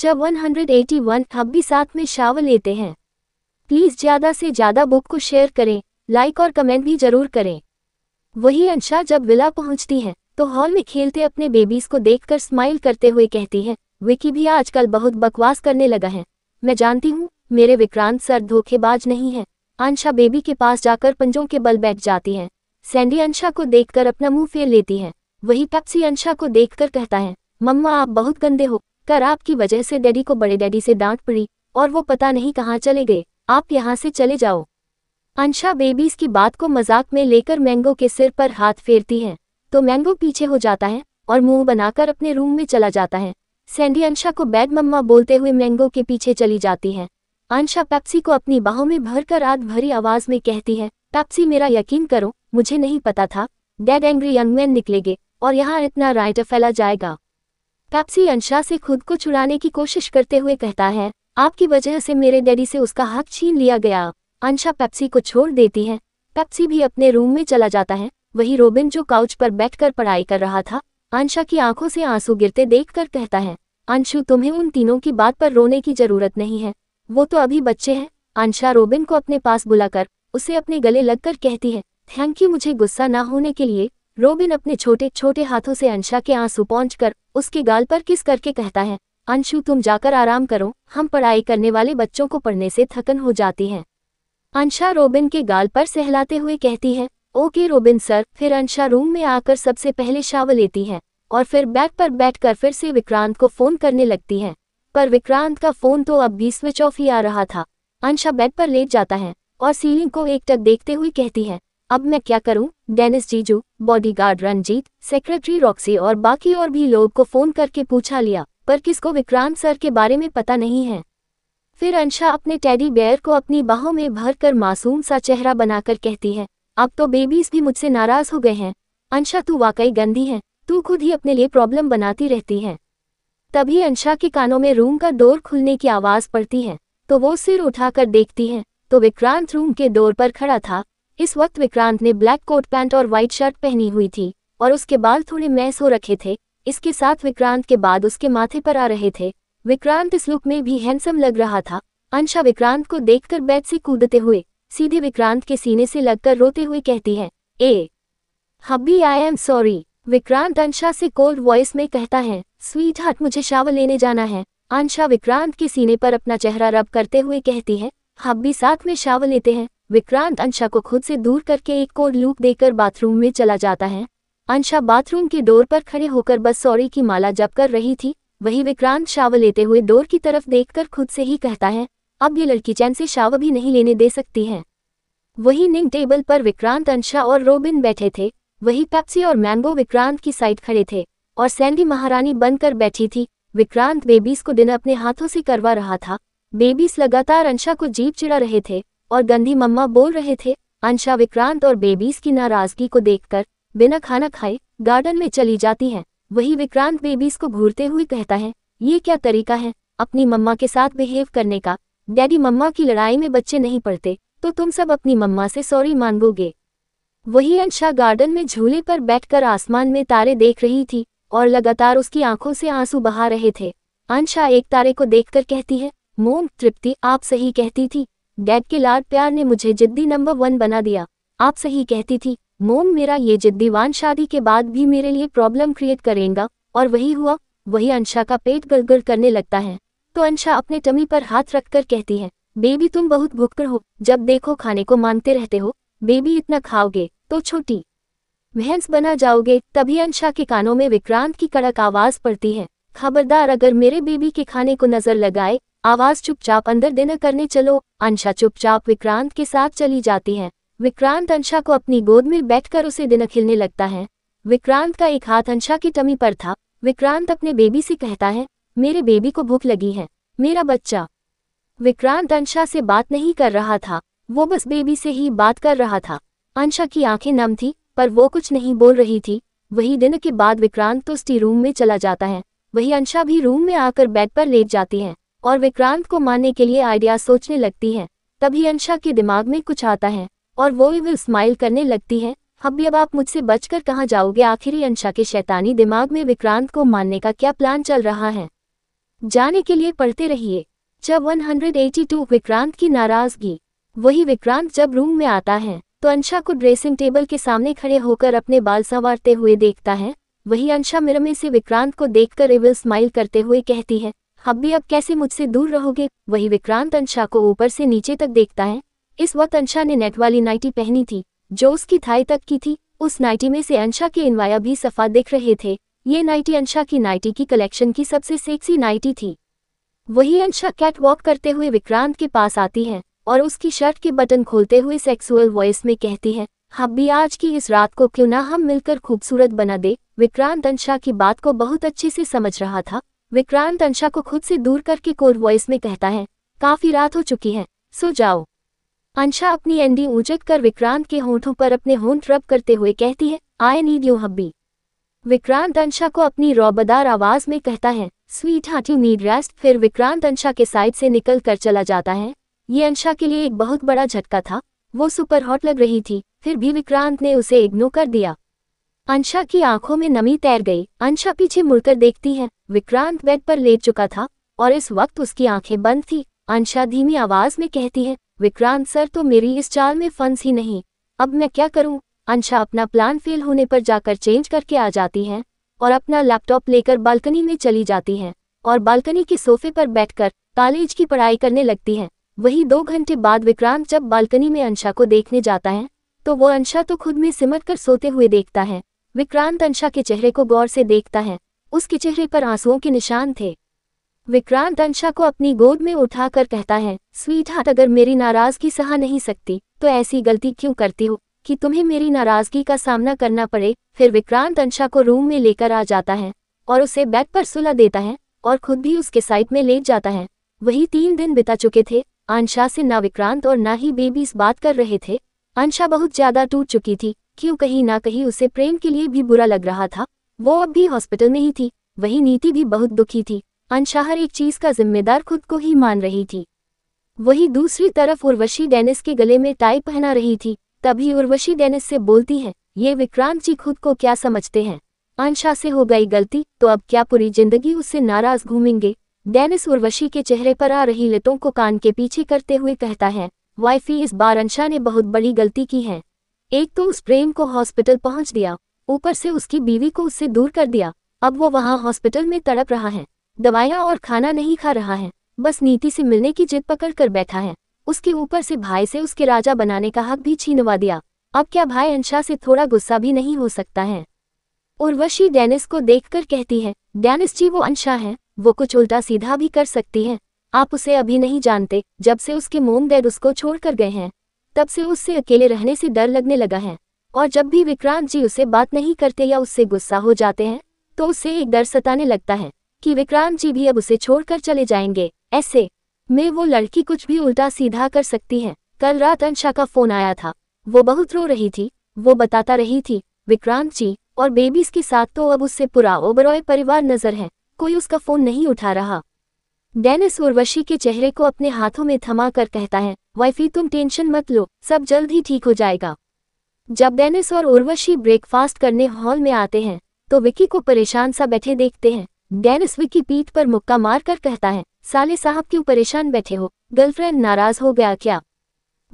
जब 181 हब भी साथ में शावल लेते हैं प्लीज़ ज़्यादा से ज़्यादा बुक को शेयर करें लाइक और कमेंट भी जरूर करें वही अंशा जब विला पहुंचती हैं तो हॉल में खेलते अपने बेबीज को देखकर स्माइल करते हुए कहती हैं विकी भी आजकल बहुत बकवास करने लगा है मैं जानती हूँ मेरे विक्रांत सर धोखेबाज नहीं है अंशा बेबी के पास जाकर पंजों के बल बैठ जाती है सैंडी अंशा को देखकर अपना मुंह फेर लेती है वही पेप्सी अंशा को देखकर कहता है मम्मा आप बहुत गंदे हो कर की वजह से डैडी को बड़े डैडी से डांट पड़ी और वो पता नहीं कहाँ चले गए आप यहाँ से चले जाओ अंशा बेबीज की बात को मजाक में लेकर मैंगो के सिर पर हाथ फेरती हैं तो मैंगो पीछे हो जाता है और मुंह बनाकर अपने रूम में चला जाता है सैंडी अंशा को बैड मम्मा बोलते हुए मैंगो के पीछे चली जाती है अंशा पैप्सी को अपनी बाहों में भरकर आग भरी आवाज में कहती है पैप्सी मेरा यकीन करो मुझे नहीं पता था डेड एंग्री यंगमैन निकलेगे और यहाँ इतना राइट फैला जाएगा पैप्सी अंशा से खुद को छुड़ाने की कोशिश करते हुए कहता है आपकी वजह से मेरे डैडी से उसका हक छीन लिया गया अंशा पैप्सी को छोड़ देती है पैप्सी भी अपने रूम में चला जाता है वही रोबिन जो काउच पर बैठकर पढ़ाई कर रहा था अंशा की आंखों से आंसू गिरते देखकर कहता है अंशु तुम्हें उन तीनों की बात पर रोने की जरूरत नहीं है वो तो अभी बच्चे हैं अंशा रोबिन को अपने पास बुलाकर उसे अपने गले लगकर कहती है थैंक यू मुझे गुस्सा ना होने के लिए रोबिन अपने छोटे छोटे हाथों से अंशा के आंसू पहुँच कर उसके गाल पर किस करके कहता है अंशु तुम जाकर आराम करो हम पढ़ाई करने वाले बच्चों को पढ़ने से थकन हो जाती है अंशा रोबिन के गाल पर सहलाते हुए कहती है ओके रोबिन सर फिर अंशा रूम में आकर सबसे पहले शावर लेती है और फिर बैग पर बैठकर फिर से विक्रांत को फ़ोन करने लगती है पर विक्रांत का फ़ोन तो अब भी स्विच ऑफ ही आ रहा था अंशा बेड पर लेट जाता है और सीलिंग को एकटक देखते हुए कहती है अब मैं क्या करूं? डेनिस जीजू बॉडीगार्ड रणजीत सेक्रेटरी रॉक्सी और बाकी और भी लोग को फोन करके पूछा लिया पर किसको विक्रांत सर के बारे में पता नहीं है फिर अंशा अपने टैडी बेयर को अपनी बाहों में भरकर मासूम सा चेहरा बनाकर कहती है अब तो बेबीज भी मुझसे नाराज हो गए हैं अंशा तू वाकई गंदी है तू खुद ही अपने लिए प्रॉब्लम बनाती रहती है तभी अंशा के कानों में रूम का डोर खुलने की आवाज़ पड़ती है तो वो सिर उठाकर देखती है तो विक्रांत रूम के डोर पर खड़ा था इस वक्त विक्रांत ने ब्लैक कोट पैंट और व्हाइट शर्ट पहनी हुई थी और उसके बाल थोड़े मैस हो रखे थे इसके साथ विक्रांत के बाद उसके माथे पर आ रहे थे विक्रांत इस लुक में भी हैंडसम लग रहा था अंशा विक्रांत को देखकर बेड से कूदते हुए सीधे विक्रांत के सीने से लगकर रोते हुए कहती है ए hubby I am sorry Vikrant Ansha से कोल्ड वॉइस में कहता है स्वीट हार्ट मुझे शावर लेने जाना है अंशा विक्रांत के सीने पर अपना चेहरा रब करते हुए कहती है हब्बी साथ में शावर लेते हैं विक्रांत अंशा को खुद से दूर करके एक कोड लूक देकर बाथरूम में चला जाता है अंशा बाथरूम के डोर पर खड़े होकर बस सॉरी की माला जप कर रही थी वही विक्रांत शाव लेते हुए डोर की तरफ देखकर खुद से ही कहता है अब ये लड़की चैन से शाव भी नहीं लेने दे सकती है वही निंग टेबल पर विक्रांत अंशा और रोबिन बैठे थे वही पैप्सी और मैंगो विक्रांत की साइड खड़े थे और सैंडी महारानी बनकर बैठी थी विक्रांत बेबीज को डिनर अपने हाथों से करवा रहा था बेबीज लगातार अंशा को जीप चिड़ा रहे थे और गंदी मम्मा बोल रहे थे अंशा विक्रांत और बेबीज की नाराजगी को देखकर बिना खाना खाए गार्डन में चली जाती हैं वही विक्रांत बेबीज को घूरते हुए कहता है ये क्या तरीका है अपनी मम्मा के साथ बिहेव करने का डैडी मम्मा की लड़ाई में बच्चे नहीं पढ़ते तो तुम सब अपनी मम्मा से सॉरी मांगोगे वही अंशा गार्डन में झूले पर बैठकर आसमान में तारे देख रही थी और लगातार उसकी आंखों से आंसू बहा रहे थे अंशा एक तारे को देखकर कहती है मोम तृप्ति आप सही कहती थी डैड के लाड प्यार ने मुझे जिद्दी नंबर वन बना दिया आप सही कहती थी मोम मेरा ये जिद्दीवान शादी के बाद भी मेरे लिए प्रॉब्लम क्रिएट करेगा और वही हुआ वही अंशा का पेट गड़गड़ करने लगता है तो अंशा अपने टमी पर हाथ रखकर कहती है बेबी तुम बहुत भुक्कर हो जब देखो खाने को मांगते रहते हो बेबी इतना खाओगे तो छोटी भैंस बना जाओगे तभी अंशा के कानों में विक्रांत की कड़क आवाज पड़ती है खबरदार अगर मेरे बेबी के खाने को नजर लगाए आवाज चुपचाप अंदर देना करने चलो अंशा चुपचाप विक्रांत के साथ चली जाती है विक्रांत अंशा को अपनी गोद में बैठकर उसे दिन खिलने लगता है विक्रांत का एक हाथ अंशा की टमी पर था विक्रांत अपने बेबी से कहता है मेरे बेबी को भूख लगी है मेरा बच्चा विक्रांत अंशा से बात नहीं कर रहा था वो बस बेबी से ही बात कर रहा था अंशा की आंखें नम थी पर वो कुछ नहीं बोल रही थी वही दिन के बाद विक्रांत तो स्टी रूम में चला जाता है वही अंशा भी रूम में आकर बेड पर लेट जाती है और विक्रांत को मारने के लिए आइडिया सोचने लगती है तभी अंशा के दिमाग में कुछ आता है और वो भी स्माइल करने लगती है भी अब आप मुझसे बचकर कहाँ जाओगे आखिरी अंशा के शैतानी दिमाग में विक्रांत को मारने का क्या प्लान चल रहा है जाने के लिए पढ़ते रहिए जब 182 विक्रांत की नाराजगी वही विक्रांत जब रूम में आता है तो अंशा को ड्रेसिंग टेबल के सामने खड़े होकर अपने बाल संवारते हुए देखता है वही अंशा मिरमे से विक्रांत को देखकर एविल स्माइल करते हुए कहती है हब्बी भी अब कैसे मुझसे दूर रहोगे वही विक्रांत अंशा को ऊपर से नीचे तक देखता है इस वक्त अंशा ने नेट वाली नाइटी पहनी थी जो उसकी थाई तक की थी उस नाइटी में से अंशा के इनवाया भी सफा दिख रहे थे ये नाइटी अंशा की नाइटी की कलेक्शन की सबसे सेक्सी नाइटी थी वही अंशा कैट वॉक करते हुए विक्रांत के पास आती है और उसकी शर्ट के बटन खोलते हुए सेक्सुअल वॉइस में कहती है हब्बी आज की इस रात को क्यों ना हम मिलकर खूबसूरत बना दे विक्रांत अंशा की बात को बहुत अच्छे से समझ रहा था विक्रांत अंशा को खुद से दूर करके कोर वॉइस में कहता है काफी रात हो चुकी है सो जाओ अंशा अपनी एंडी उजट कर विक्रांत के होठों पर अपने होंठ रब करते हुए कहती है I need you hubby Vikrant Ansha को अपनी रौबदार आवाज में कहता है sweetheart you need rest फिर विक्रांत अंशा के साइड से निकल कर चला जाता है ये अंशा के लिए एक बहुत बड़ा झटका था वो सुपर हॉट लग रही थी फिर भी विक्रांत ने उसे इग्नोर कर दिया अंशा की आंखों में नमी तैर गई अंशा पीछे मुड़कर देखती है विक्रांत बेड पर लेट चुका था और इस वक्त उसकी आंखें बंद थी अंशा धीमी आवाज में कहती है विक्रांत सर तो मेरी इस चाल में फंस ही नहीं अब मैं क्या करूं अंशा अपना प्लान फेल होने पर जाकर चेंज करके आ जाती है और अपना लैपटॉप लेकर बालकनी में चली जाती है और बालकनी के सोफे पर बैठकर कॉलेज की पढ़ाई करने लगती है वही दो घंटे बाद विक्रांत जब बालकनी में अंशा को देखने जाता है तो वो अंशा तो खुद में सिमट कर सोते हुए देखता है विक्रांत अंशा के चेहरे को गौर से देखता है उसके चेहरे पर आंसुओं के निशान थे विक्रांत अंशा को अपनी गोद में उठाकर कहता है स्वीट हार्ट अगर मेरी नाराजगी सहा नहीं सकती तो ऐसी गलती क्यों करती हो कि तुम्हें मेरी नाराजगी का सामना करना पड़े फिर विक्रांत अंशा को रूम में लेकर आ जाता है और उसे बेड पर सुला देता है और खुद भी उसके साइड में लेट जाता है वही तीन दिन बिता चुके थे अंशा से ना विक्रांत और ना ही बेबी बात कर रहे थे अंशा बहुत ज्यादा टूट चुकी थी क्यों कहीं ना कहीं उसे प्रेम के लिए भी बुरा लग रहा था वो अब भी हॉस्पिटल में ही थी वही नीति भी बहुत दुखी थी अनशाह हर एक चीज का जिम्मेदार खुद को ही मान रही थी वही दूसरी तरफ उर्वशी डेनिस के गले में टाई पहना रही थी तभी उर्वशी डेनिस से बोलती है ये विक्रांत जी खुद को क्या समझते हैं अंशा से हो गई गलती तो अब क्या पूरी जिंदगी उससे नाराज घूमेंगे डेनिस उर्वशी के चेहरे पर आ रही लतों को कान के पीछे करते हुए कहता है वाइफी इस बार अनशा ने बहुत बड़ी गलती की है एक तो उस प्रेम को हॉस्पिटल पहुंच दिया ऊपर से उसकी बीवी को उससे दूर कर दिया अब वो वहाँ हॉस्पिटल में तड़प रहा है दवाइयाँ और खाना नहीं खा रहा है बस नीति से मिलने की जिद पकड़ कर बैठा है उसके ऊपर से भाई से उसके राजा बनाने का हक भी छीनवा दिया अब क्या भाई अंशा से थोड़ा गुस्सा भी नहीं हो सकता है उर्वशी डेनिस को देखकर कहती है डेनिस जी वो अंशा है वो कुछ उल्टा सीधा भी कर सकती है आप उसे अभी नहीं जानते जब से उसके मोम डैड उसको छोड़ गए हैं तब से उससे अकेले रहने से डर लगने लगा है और जब भी विक्रांत जी उसे बात नहीं करते या उससे गुस्सा हो जाते हैं तो उसे एक डर सताने लगता है कि विक्रांत जी भी अब उसे छोड़कर चले जाएंगे ऐसे में वो लड़की कुछ भी उल्टा सीधा कर सकती है कल रात अंशा का फोन आया था वो बहुत रो रही थी वो बताता रही थी विक्रांत जी और बेबीज के साथ तो अब उससे पूरा ओबरॉय परिवार नजर है कोई उसका फोन नहीं उठा रहा डेनिस उर्वशी के चेहरे को अपने हाथों में थमा कर कहता है वाइफी तुम टेंशन मत लो सब जल्द ही ठीक हो जाएगा जब डेनिस और उर्वशी ब्रेकफास्ट करने हॉल में आते हैं तो विक्की को परेशान सा बैठे देखते हैं डेनिस विक्की पीठ पर मुक्का मार कर कहता है साले साहब क्यों परेशान बैठे हो गर्लफ्रेंड नाराज हो गया क्या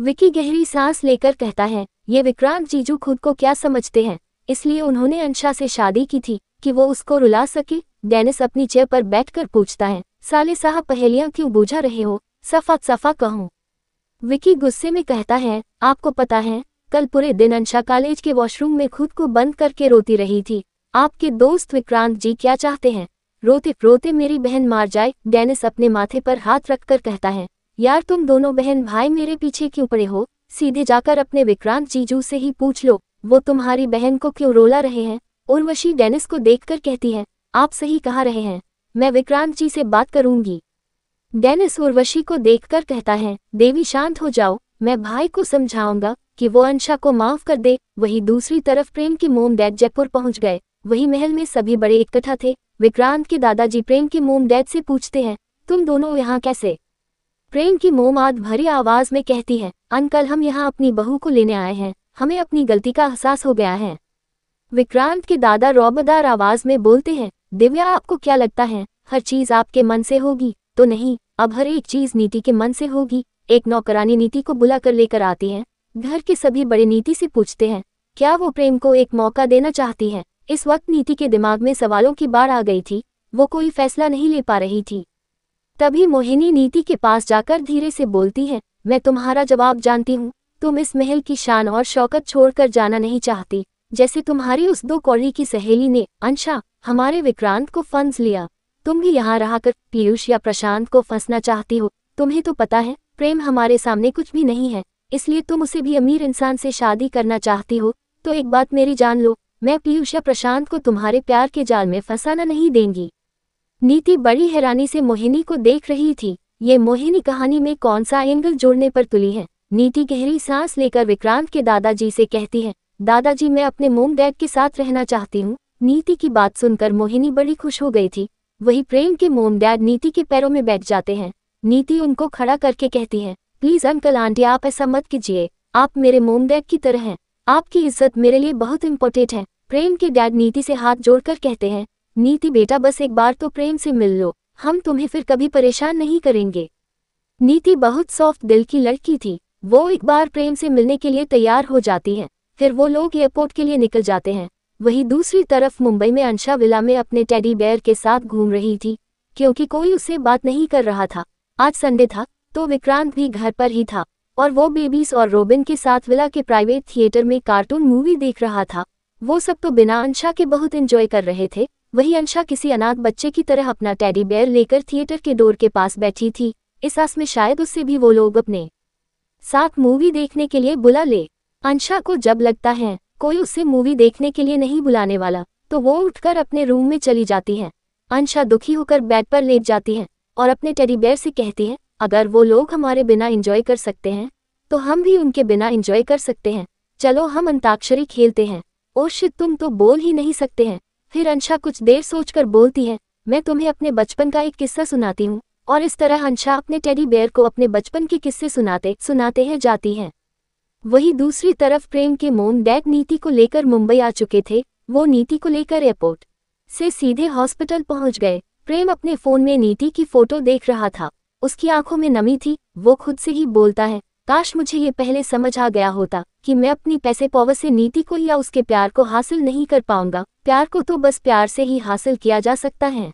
विक्की गहरी सांस लेकर कहता है ये विक्रांत जीजू खुद को क्या समझते हैं इसलिए उन्होंने अंशा से शादी की थी कि वो उसको रुला सके डेनिस अपनी चेयर पर बैठकर पूछता है साले साहब पहेलियां क्यों बूझा रहे हो सफा सफा कहूँ विकी गुस्से में कहता है आपको पता है कल पूरे दिन अंशा कॉलेज के वॉशरूम में खुद को बंद करके रोती रही थी आपके दोस्त विक्रांत जी क्या चाहते हैं रोते रोते मेरी बहन मार जाए डेनिस अपने माथे पर हाथ रखकर कहता है यार तुम दोनों बहन भाई मेरे पीछे क्यों पड़े हो सीधे जाकर अपने विक्रांत जीजू से ही पूछ लो वो तुम्हारी बहन को क्यों रोला रहे हैं उर्वशी डेनिस को देखकर कहती है आप सही कहा रहे हैं मैं विक्रांत जी से बात करूंगी डेनिस उर्वशी को देखकर कहता है देवी शांत हो जाओ मैं भाई को समझाऊंगा कि वो अंशा को माफ कर दे वही दूसरी तरफ प्रेम के मोम डैड जयपुर पहुंच गए वही महल में सभी बड़े इकट्ठा थे विक्रांत के दादाजी प्रेम के मोम डैड से पूछते हैं तुम दोनों यहाँ कैसे प्रेम की मोम आद भरी आवाज में कहती है अंकल हम यहाँ अपनी बहू को लेने आए हैं हमें अपनी गलती का एहसास हो गया है विक्रांत के दादा रौबदार आवाज में बोलते हैं दिव्या आपको क्या लगता है हर चीज आपके मन से होगी तो नहीं अब हर एक चीज नीति के मन से होगी एक नौकरानी नीति को बुलाकर लेकर आती है घर के सभी बड़े नीति से पूछते हैं क्या वो प्रेम को एक मौका देना चाहती है इस वक्त नीति के दिमाग में सवालों की बाढ़ आ गई थी वो कोई फैसला नहीं ले पा रही थी तभी मोहिनी नीति के पास जाकर धीरे से बोलती है मैं तुम्हारा जवाब जानती हूँ तुम इस महल की शान और शौकत छोड़कर जाना नहीं चाहती जैसे तुम्हारी उस दो कौड़ी की सहेली ने अंशा हमारे विक्रांत को फंस लिया तुम भी यहाँ रहा कर पीयूष या प्रशांत को फंसना चाहती हो तुम्हें तो पता है प्रेम हमारे सामने कुछ भी नहीं है इसलिए तुम उसे भी अमीर इंसान से शादी करना चाहती हो तो एक बात मेरी जान लो मैं पीयूष या प्रशांत को तुम्हारे प्यार के जाल में फंसाना नहीं देंगी नीति बड़ी हैरानी से मोहिनी को देख रही थी ये मोहिनी कहानी में कौन सा एंगल जोड़ने पर तुली है नीति गहरी सांस लेकर विक्रांत के दादाजी से कहती है दादाजी मैं अपने मोम डैड के साथ रहना चाहती हूँ नीति की बात सुनकर मोहिनी बड़ी खुश हो गई थी वही प्रेम के मोम डैड नीति के पैरों में बैठ जाते हैं नीति उनको खड़ा करके कहती है प्लीज अंकल आंटी आप ऐसा मत कीजिए आप मेरे मोम डैड की तरह हैं आपकी इज्जत मेरे लिए बहुत इम्पोर्टेंट है प्रेम के डैड नीति से हाथ जोड़कर कहते हैं नीति बेटा बस एक बार तो प्रेम से मिल लो हम तुम्हें फिर कभी परेशान नहीं करेंगे नीति बहुत सॉफ्ट दिल की लड़की थी वो एक बार प्रेम से मिलने के लिए तैयार हो जाती है फिर वो लोग एयरपोर्ट के लिए निकल जाते हैं वहीं दूसरी तरफ मुंबई में अंशा विला में अपने टेडी बेयर के साथ घूम रही थी क्योंकि कोई उससे बात नहीं कर रहा था आज संडे था तो विक्रांत भी घर पर ही था और वो बेबीज और रोबिन के साथ विला के प्राइवेट थिएटर में कार्टून मूवी देख रहा था वो सब तो बिना अंशा के बहुत एंजॉय कर रहे थे वही अंशा किसी अनाथ बच्चे की तरह अपना टेडी बेयर लेकर थिएटर के डोर के पास बैठी थी इस आस में शायद उससे भी वो लोग अपने साथ मूवी देखने के लिए बुला ले अंशा को जब लगता है कोई उसे मूवी देखने के लिए नहीं बुलाने वाला तो वो उठकर अपने रूम में चली जाती है अंशा दुखी होकर बेड पर लेट जाती है और अपने टेडी बेयर से कहती है अगर वो लोग हमारे बिना एंजॉय कर सकते हैं तो हम भी उनके बिना एंजॉय कर सकते हैं चलो हम अंताक्षरी खेलते हैं ओ तुम तो बोल ही नहीं सकते हैं फिर अंशा कुछ देर सोचकर बोलती है मैं तुम्हें अपने बचपन का एक किस्सा सुनाती हूँ और इस तरह अंशा अपने टेडी बेयर को अपने बचपन के किस्से सुनाते सुनाते हैं जाती हैं वहीं दूसरी तरफ प्रेम के मोन डैक नीति को लेकर मुंबई आ चुके थे वो नीति को लेकर एयरपोर्ट से सीधे हॉस्पिटल पहुंच गए प्रेम अपने फोन में नीति की फोटो देख रहा था उसकी आंखों में नमी थी वो खुद से ही बोलता है काश मुझे ये पहले समझ आ गया होता कि मैं अपनी पैसे पावर से नीति को या उसके प्यार को हासिल नहीं कर पाऊंगा प्यार को तो बस प्यार से ही हासिल किया जा सकता है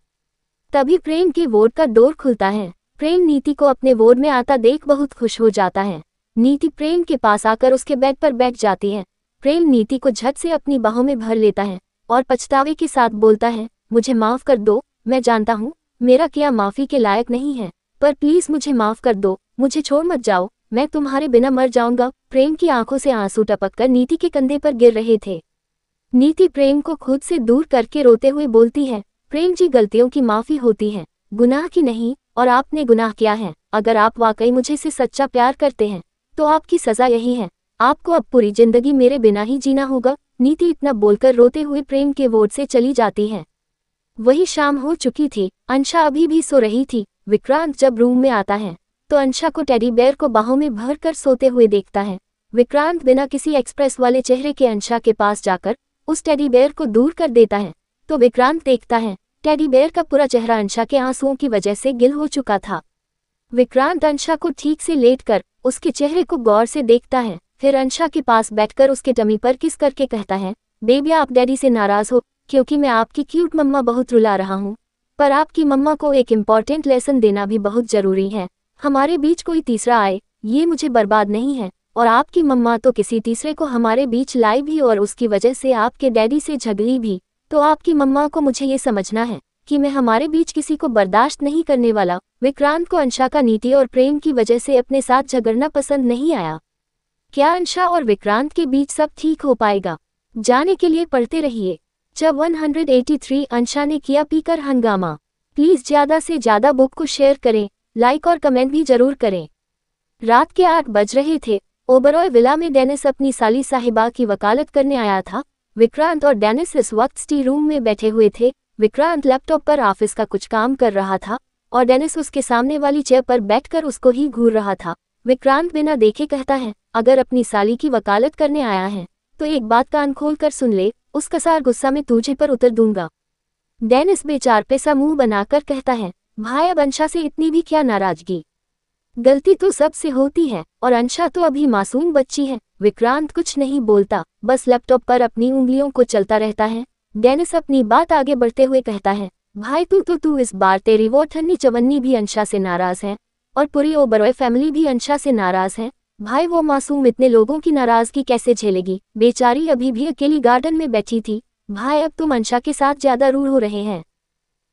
तभी प्रेम के वोर्ड का डोर खुलता है प्रेम नीति को अपने वोर्ड में आता देख बहुत खुश हो जाता है नीति प्रेम के पास आकर उसके बेड पर बैठ जाती है प्रेम नीति को झट से अपनी बाहों में भर लेता है और पछतावे के साथ बोलता है मुझे माफ कर दो मैं जानता हूँ मेरा किया माफी के लायक नहीं है पर प्लीज मुझे माफ कर दो मुझे छोड़ मत जाओ मैं तुम्हारे बिना मर जाऊंगा प्रेम की आंखों से आंसू टपक कर नीति के कंधे पर गिर रहे थे नीति प्रेम को खुद से दूर करके रोते हुए बोलती है प्रेम जी गलतियों की माफी होती है गुनाह की नहीं और आपने गुनाह किया है अगर आप वाकई मुझे से सच्चा प्यार करते हैं तो आपकी सजा यही है आपको अब पूरी जिंदगी मेरे बिना ही जीना होगा नीति इतना बोलकर रोते हुए प्रेम के वोट से चली जाती है वही शाम हो चुकी थी अंशा अभी भी सो रही थी विक्रांत जब रूम में आता है तो अंशा को टेडी बेयर को बाहों में भर कर सोते हुए देखता है विक्रांत बिना किसी एक्सप्रेस वाले चेहरे के अंशा के पास जाकर उस टेडी बेयर को दूर कर देता है तो विक्रांत देखता है टेडी बेयर का पूरा चेहरा अंशा के आंसुओं की वजह से गिल हो चुका था विक्रांत अंशा को ठीक से लेट कर उसके चेहरे को गौर से देखता है फिर अंशा के पास बैठकर उसके टमी पर किस करके कहता है बेबिया आप डैडी से नाराज हो क्योंकि मैं आपकी क्यूट मम्मा बहुत रुला रहा हूँ पर आपकी मम्मा को एक इम्पॉर्टेंट लेसन देना भी बहुत जरूरी है हमारे बीच कोई तीसरा आए ये मुझे बर्बाद नहीं है और आपकी मम्मा तो किसी तीसरे को हमारे बीच लाई भी और उसकी वजह से आपके डैडी से झगड़ी भी तो आपकी मम्मा को मुझे ये समझना है कि मैं हमारे बीच किसी को बर्दाश्त नहीं करने वाला विक्रांत को अंशा का नीति और प्रेम की वजह से अपने साथ झगड़ना पसंद नहीं आया क्या अंशा और विक्रांत के बीच सब ठीक हो पाएगा जाने के लिए पढ़ते रहिए जब 183 अंशा ने किया पीकर हंगामा प्लीज़ ज़्यादा से ज़्यादा बुक को शेयर करें लाइक और कमेंट भी जरूर करें रात के आठ बज रहे थे ओबरॉय विला में डेनिस अपनी साली साहिबा की वकालत करने आया था विक्रांत और डेनिस इस वक्त स्टी रूम में बैठे हुए थे विक्रांत लैपटॉप पर ऑफिस का कुछ काम कर रहा था और डेनिस उसके सामने वाली चेयर पर बैठकर उसको ही घूर रहा था विक्रांत बिना देखे कहता है अगर अपनी साली की वकालत करने आया है तो एक बात कान खोल कर सुन ले उस कसार गुस्सा में तुझे पर उतर दूंगा डेनिस बेचार पे सा मुंह बनाकर कहता है भाई अब अंशा से इतनी भी क्या नाराजगी गलती तो सबसे होती है और अंशा तो अभी मासूम बच्ची है विक्रांत कुछ नहीं बोलता बस लैपटॉप पर अपनी उंगलियों को चलता रहता है डेनिस अपनी बात आगे बढ़ते हुए कहता है भाई तू तो तू इस बार तेरी वो ठन्नी चवन्नी भी अंशा से नाराज है और पूरी ओबरॉय फैमिली भी अंशा से नाराज है भाई वो मासूम इतने लोगों की नाराजगी कैसे झेलेगी बेचारी अभी भी अकेली गार्डन में बैठी थी भाई अब तुम अंशा के साथ ज्यादा रूर हो रहे हैं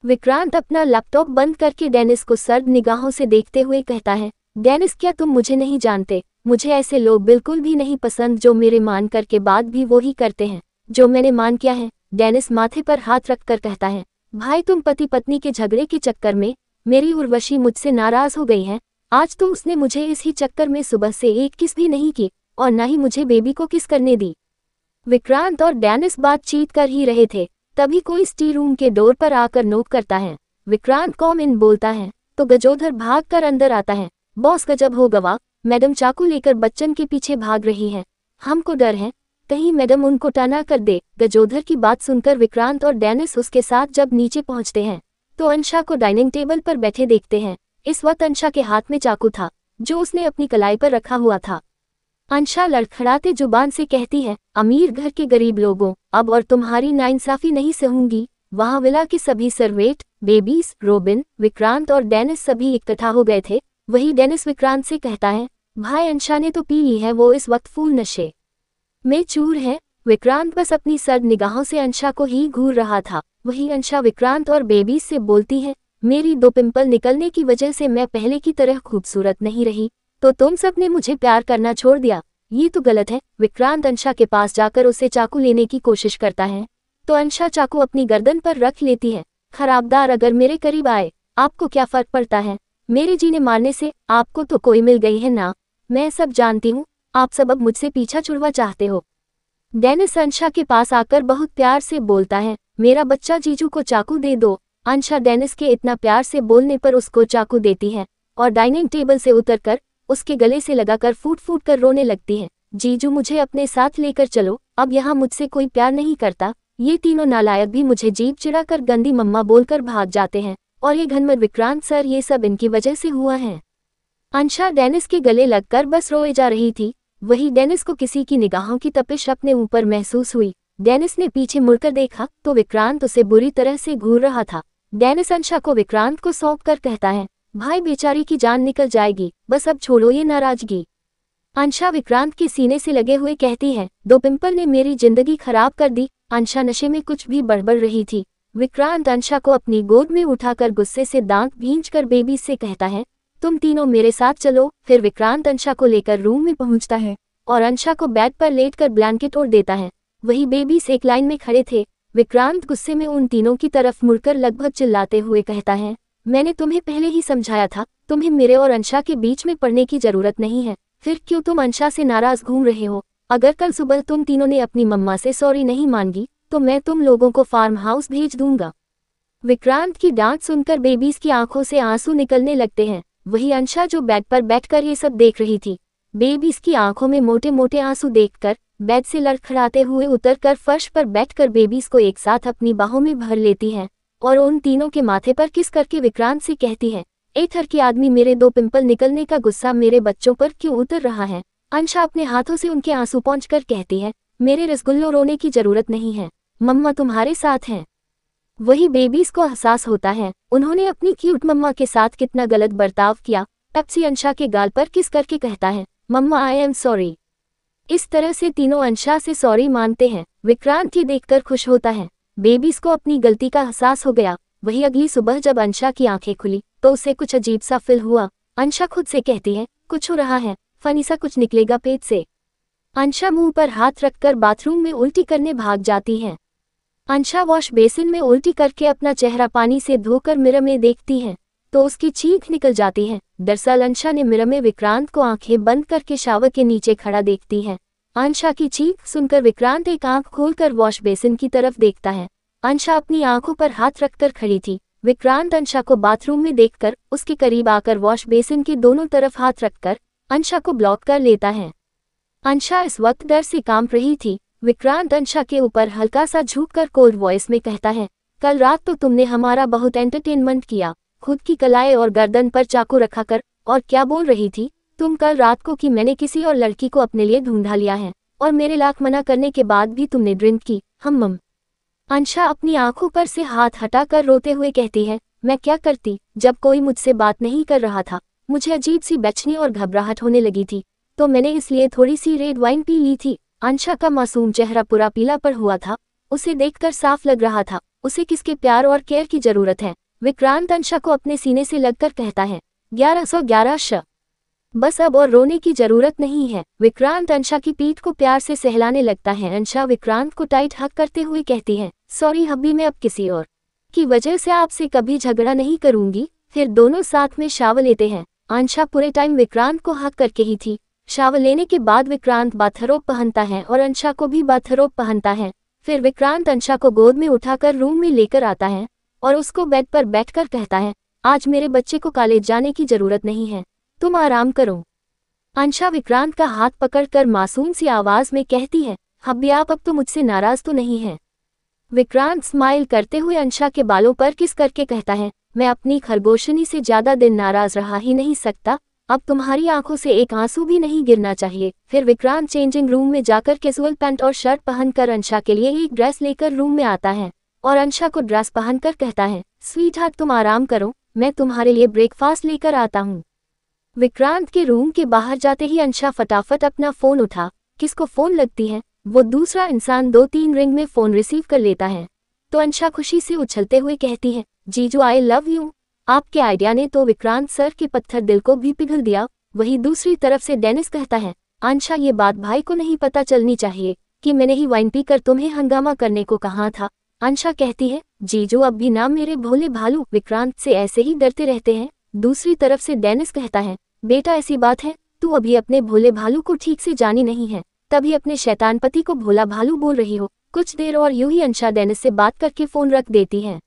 विक्रांत अपना लैपटॉप बंद करके डेनिस को सर्द निगाहों से देखते हुए कहता है डेनिस क्या तुम मुझे नहीं जानते मुझे ऐसे लोग बिल्कुल भी नहीं पसंद जो मेरे मान कर के बाद भी वो ही करते हैं जो मैंने मान किया है डेनिस माथे पर हाथ रखकर कहता है भाई तुम पति पत्नी के झगड़े के चक्कर में मेरी उर्वशी मुझसे नाराज हो गई है आज तो उसने मुझे इस ही चक्कर में सुबह से एक किस भी नहीं की और न ही मुझे बेबी को किस करने दी विक्रांत और डेनिस बातचीत कर ही रहे थे तभी कोई स्टी रूम के डोर पर आकर नोक करता है विक्रांत कॉम इन बोलता है तो गजोधर भाग कर अंदर आता है बॉस गजब हो गवा मैडम चाकू लेकर बच्चन के पीछे भाग रही है हमको डर है कहीं मैडम उनको टाना कर दे गजोधर की बात सुनकर विक्रांत और डेनिस उसके साथ जब नीचे पहुंचते हैं तो अंशा को डाइनिंग टेबल पर बैठे देखते हैं इस वक्त अंशा के हाथ में चाकू था जो उसने अपनी कलाई पर रखा हुआ था अंशा लड़खड़ाते जुबान से कहती है अमीर घर के गरीब लोगों अब और तुम्हारी नाइंसाफी नहीं सहूंगी वहां विला के सभी सर्वेट बेबीज रोबिन विक्रांत और डेनिस सभी इकट्ठा हो गए थे वही डेनिस विक्रांत से कहता है भाई अंशा ने तो पी ली है वो इस वक्त फूल नशे में चूर है विक्रांत बस अपनी सर्द निगाहों से अंशा को ही घूर रहा था वही अंशा विक्रांत और बेबी से बोलती है मेरी दो पिंपल निकलने की वजह से मैं पहले की तरह खूबसूरत नहीं रही तो तुम सब ने मुझे प्यार करना छोड़ दिया ये तो गलत है विक्रांत अंशा के पास जाकर उसे चाकू लेने की कोशिश करता है तो अंशा चाकू अपनी गर्दन पर रख लेती है खराबदार अगर मेरे करीब आए आपको क्या फर्क पड़ता है मेरे जी ने मारने से आपको तो कोई मिल गई है ना मैं सब जानती हूँ आप सब अब मुझसे पीछा छुड़वा चाहते हो डेनिस अंशा के पास आकर बहुत प्यार से बोलता है मेरा बच्चा जीजू को चाकू दे दो अंशा डेनिस के इतना प्यार से बोलने पर उसको चाकू देती है और डाइनिंग टेबल से उतरकर उसके गले से लगाकर फूट फूट कर रोने लगती है जीजू मुझे अपने साथ लेकर चलो अब यहाँ मुझसे कोई प्यार नहीं करता ये तीनों नालायक भी मुझे जीप कर गंदी मम्मा बोलकर भाग जाते हैं और ये घनमर विक्रांत सर ये सब इनकी वजह से हुआ है अंशा डेनिस के गले लगकर बस रोए जा रही थी वहीं डेनिस को किसी की निगाहों की तपिश अपने ऊपर महसूस हुई डेनिस ने पीछे मुड़कर देखा तो विक्रांत उसे बुरी तरह से घूर रहा था डेनिस अंशा को विक्रांत को सौंप कर कहता है भाई बेचारी की जान निकल जाएगी बस अब छोड़ो ये नाराजगी अंशा विक्रांत के सीने से लगे हुए कहती है दो पिंपल ने मेरी जिंदगी खराब कर दी अंशा नशे में कुछ भी बड़बड़ रही थी विक्रांत अंशा को अपनी गोद में उठाकर गुस्से से दांत भींच कर बेबी से कहता है तुम तीनों मेरे साथ चलो फिर विक्रांत अंशा को लेकर रूम में पहुंचता है और अंशा को बेड पर लेट कर ब्लैंकेट ओढ़ देता है वही बेबीस एक लाइन में खड़े थे विक्रांत गुस्से में उन तीनों की तरफ मुड़कर लगभग चिल्लाते हुए कहता है मैंने तुम्हें पहले ही समझाया था तुम्हें मेरे और अंशा के बीच में पड़ने की जरूरत नहीं है फिर क्यों तुम अंशा से नाराज घूम रहे हो अगर कल सुबह तुम तीनों ने अपनी मम्मा से सॉरी नहीं मांगी तो मैं तुम लोगों को फार्म हाउस भेज दूंगा विक्रांत की डांट सुनकर बेबीज की आंखों से आंसू निकलने लगते हैं वही अंशा जो बेड पर बैठकर ये सब देख रही थी बेबीज इसकी आंखों में मोटे मोटे आंसू देखकर बेड से लड़खड़ाते हुए उतरकर फर्श पर बैठकर बेबीज को एक साथ अपनी बाहों में भर लेती है और उन तीनों के माथे पर किस करके विक्रांत से कहती है ए के आदमी मेरे दो पिंपल निकलने का गुस्सा मेरे बच्चों पर क्यों उतर रहा है अंशा अपने हाथों से उनके आंसू पहुँच कहती है मेरे रसगुल्लो रोने की जरूरत नहीं है मम्मा तुम्हारे साथ हैं वही बेबीज को एहसास होता है उन्होंने अपनी क्यूट मम्मा के साथ कितना गलत बर्ताव किया पेप्सी अंशा के गाल पर किस करके कहता है मम्मा आई एम सॉरी इस तरह से तीनों अंशा से सॉरी मानते हैं विक्रांत ये देखकर खुश होता है बेबीज को अपनी गलती का एहसास हो गया वही अगली सुबह जब अंशा की आंखें खुली तो उसे कुछ अजीब सा फील हुआ अंशा खुद से कहती है कुछ हो रहा है फनी सा कुछ निकलेगा पेट से अंशा मुंह पर हाथ रखकर बाथरूम में उल्टी करने भाग जाती है अंशा वॉश बेसिन में उल्टी करके अपना चेहरा पानी से धोकर मिरमे में देखती है तो उसकी चीख निकल जाती है दरअसल अंशा ने मिरर में विक्रांत को आंखें बंद करके शावर के नीचे खड़ा देखती है अंशा की चीख सुनकर विक्रांत एक आंख खोलकर वॉश बेसिन की तरफ देखता है अंशा अपनी आंखों पर हाथ रखकर खड़ी थी विक्रांत अंशा को बाथरूम में देखकर उसके करीब आकर वॉश बेसिन के दोनों तरफ हाथ रखकर अंशा को ब्लॉक कर लेता है अंशा इस वक्त डर से कांप रही थी विक्रांत अंशा के ऊपर हल्का सा झुक कर कोल्ड वॉइस में कहता है कल रात तो तुमने हमारा बहुत एंटरटेनमेंट किया खुद की कलाएं और गर्दन पर चाकू रखा कर और क्या बोल रही थी तुम कल रात को कि मैंने किसी और लड़की को अपने लिए ढूंढा लिया है और मेरे लाख मना करने के बाद भी तुमने ड्रिंक की हम मम अंशा अपनी आंखों पर से हाथ हटाकर रोते हुए कहती है मैं क्या करती जब कोई मुझसे बात नहीं कर रहा था मुझे अजीब सी बेचनी और घबराहट होने लगी थी तो मैंने इसलिए थोड़ी सी रेड वाइन पी ली थी आंशा का मासूम चेहरा पूरा पीला पर हुआ था उसे देखकर साफ लग रहा था उसे किसके प्यार और केयर की जरूरत है विक्रांत अंशा को अपने सीने से लगकर कहता है ग्यारह सौ ग्यारह श बस अब और रोने की जरूरत नहीं है विक्रांत अंशा की पीठ को प्यार से सहलाने लगता है अंशा विक्रांत को टाइट हक करते हुए कहती है सॉरी हब्बी मैं अब किसी और की वजह से आपसे कभी झगड़ा नहीं करूंगी फिर दोनों साथ में शाव लेते हैं अंशा पूरे टाइम विक्रांत को हक करके ही थी शाव लेने के बाद विक्रांत बाथरोप पहनता है और अंशा को भी बाथरोप पहनता है फिर विक्रांत अंशा को गोद में उठाकर रूम में लेकर आता है और उसको बेड पर बैठकर कहता है आज मेरे बच्चे को कॉलेज जाने की जरूरत नहीं है तुम आराम करो अंशा विक्रांत का हाथ पकड़कर मासूम सी आवाज में कहती है हब्बी आप अब तो मुझसे नाराज तो नहीं है विक्रांत स्माइल करते हुए अंशा के बालों पर किस करके कहता है मैं अपनी खरगोशनी से ज्यादा दिन नाराज रहा ही नहीं सकता अब तुम्हारी आंखों से एक आंसू भी नहीं गिरना चाहिए फिर विक्रांत चेंजिंग रूम में जाकर केसुअल पैंट और शर्ट पहनकर अंशा के लिए एक ड्रेस लेकर रूम में आता है और अंशा को ड्रेस पहनकर कहता है स्वीट हार्ट तुम आराम करो मैं तुम्हारे लिए ब्रेकफास्ट लेकर आता हूँ विक्रांत के रूम के बाहर जाते ही अंशा फटाफट अपना फ़ोन उठा किसको फ़ोन लगती है वो दूसरा इंसान दो तीन रिंग में फ़ोन रिसीव कर लेता है तो अंशा खुशी से उछलते हुए कहती है जीजू आई लव यू आपके आइडिया ने तो विक्रांत सर के पत्थर दिल को भी पिघल दिया वहीं दूसरी तरफ से डेनिस कहता है आंशा ये बात भाई को नहीं पता चलनी चाहिए कि मैंने ही वाइन पीकर तुम्हें हंगामा करने को कहा था आंशा कहती है जी जो अब भी नाम मेरे भोले भालू विक्रांत से ऐसे ही डरते रहते हैं दूसरी तरफ से डेनिस कहता है बेटा ऐसी बात है तू अभी अपने भोले भालू को ठीक से जानी नहीं है तभी अपने शैतान पति को भोला भालू बोल रही हो कुछ देर और यूं ही अंशा डेनिस से बात करके फोन रख देती है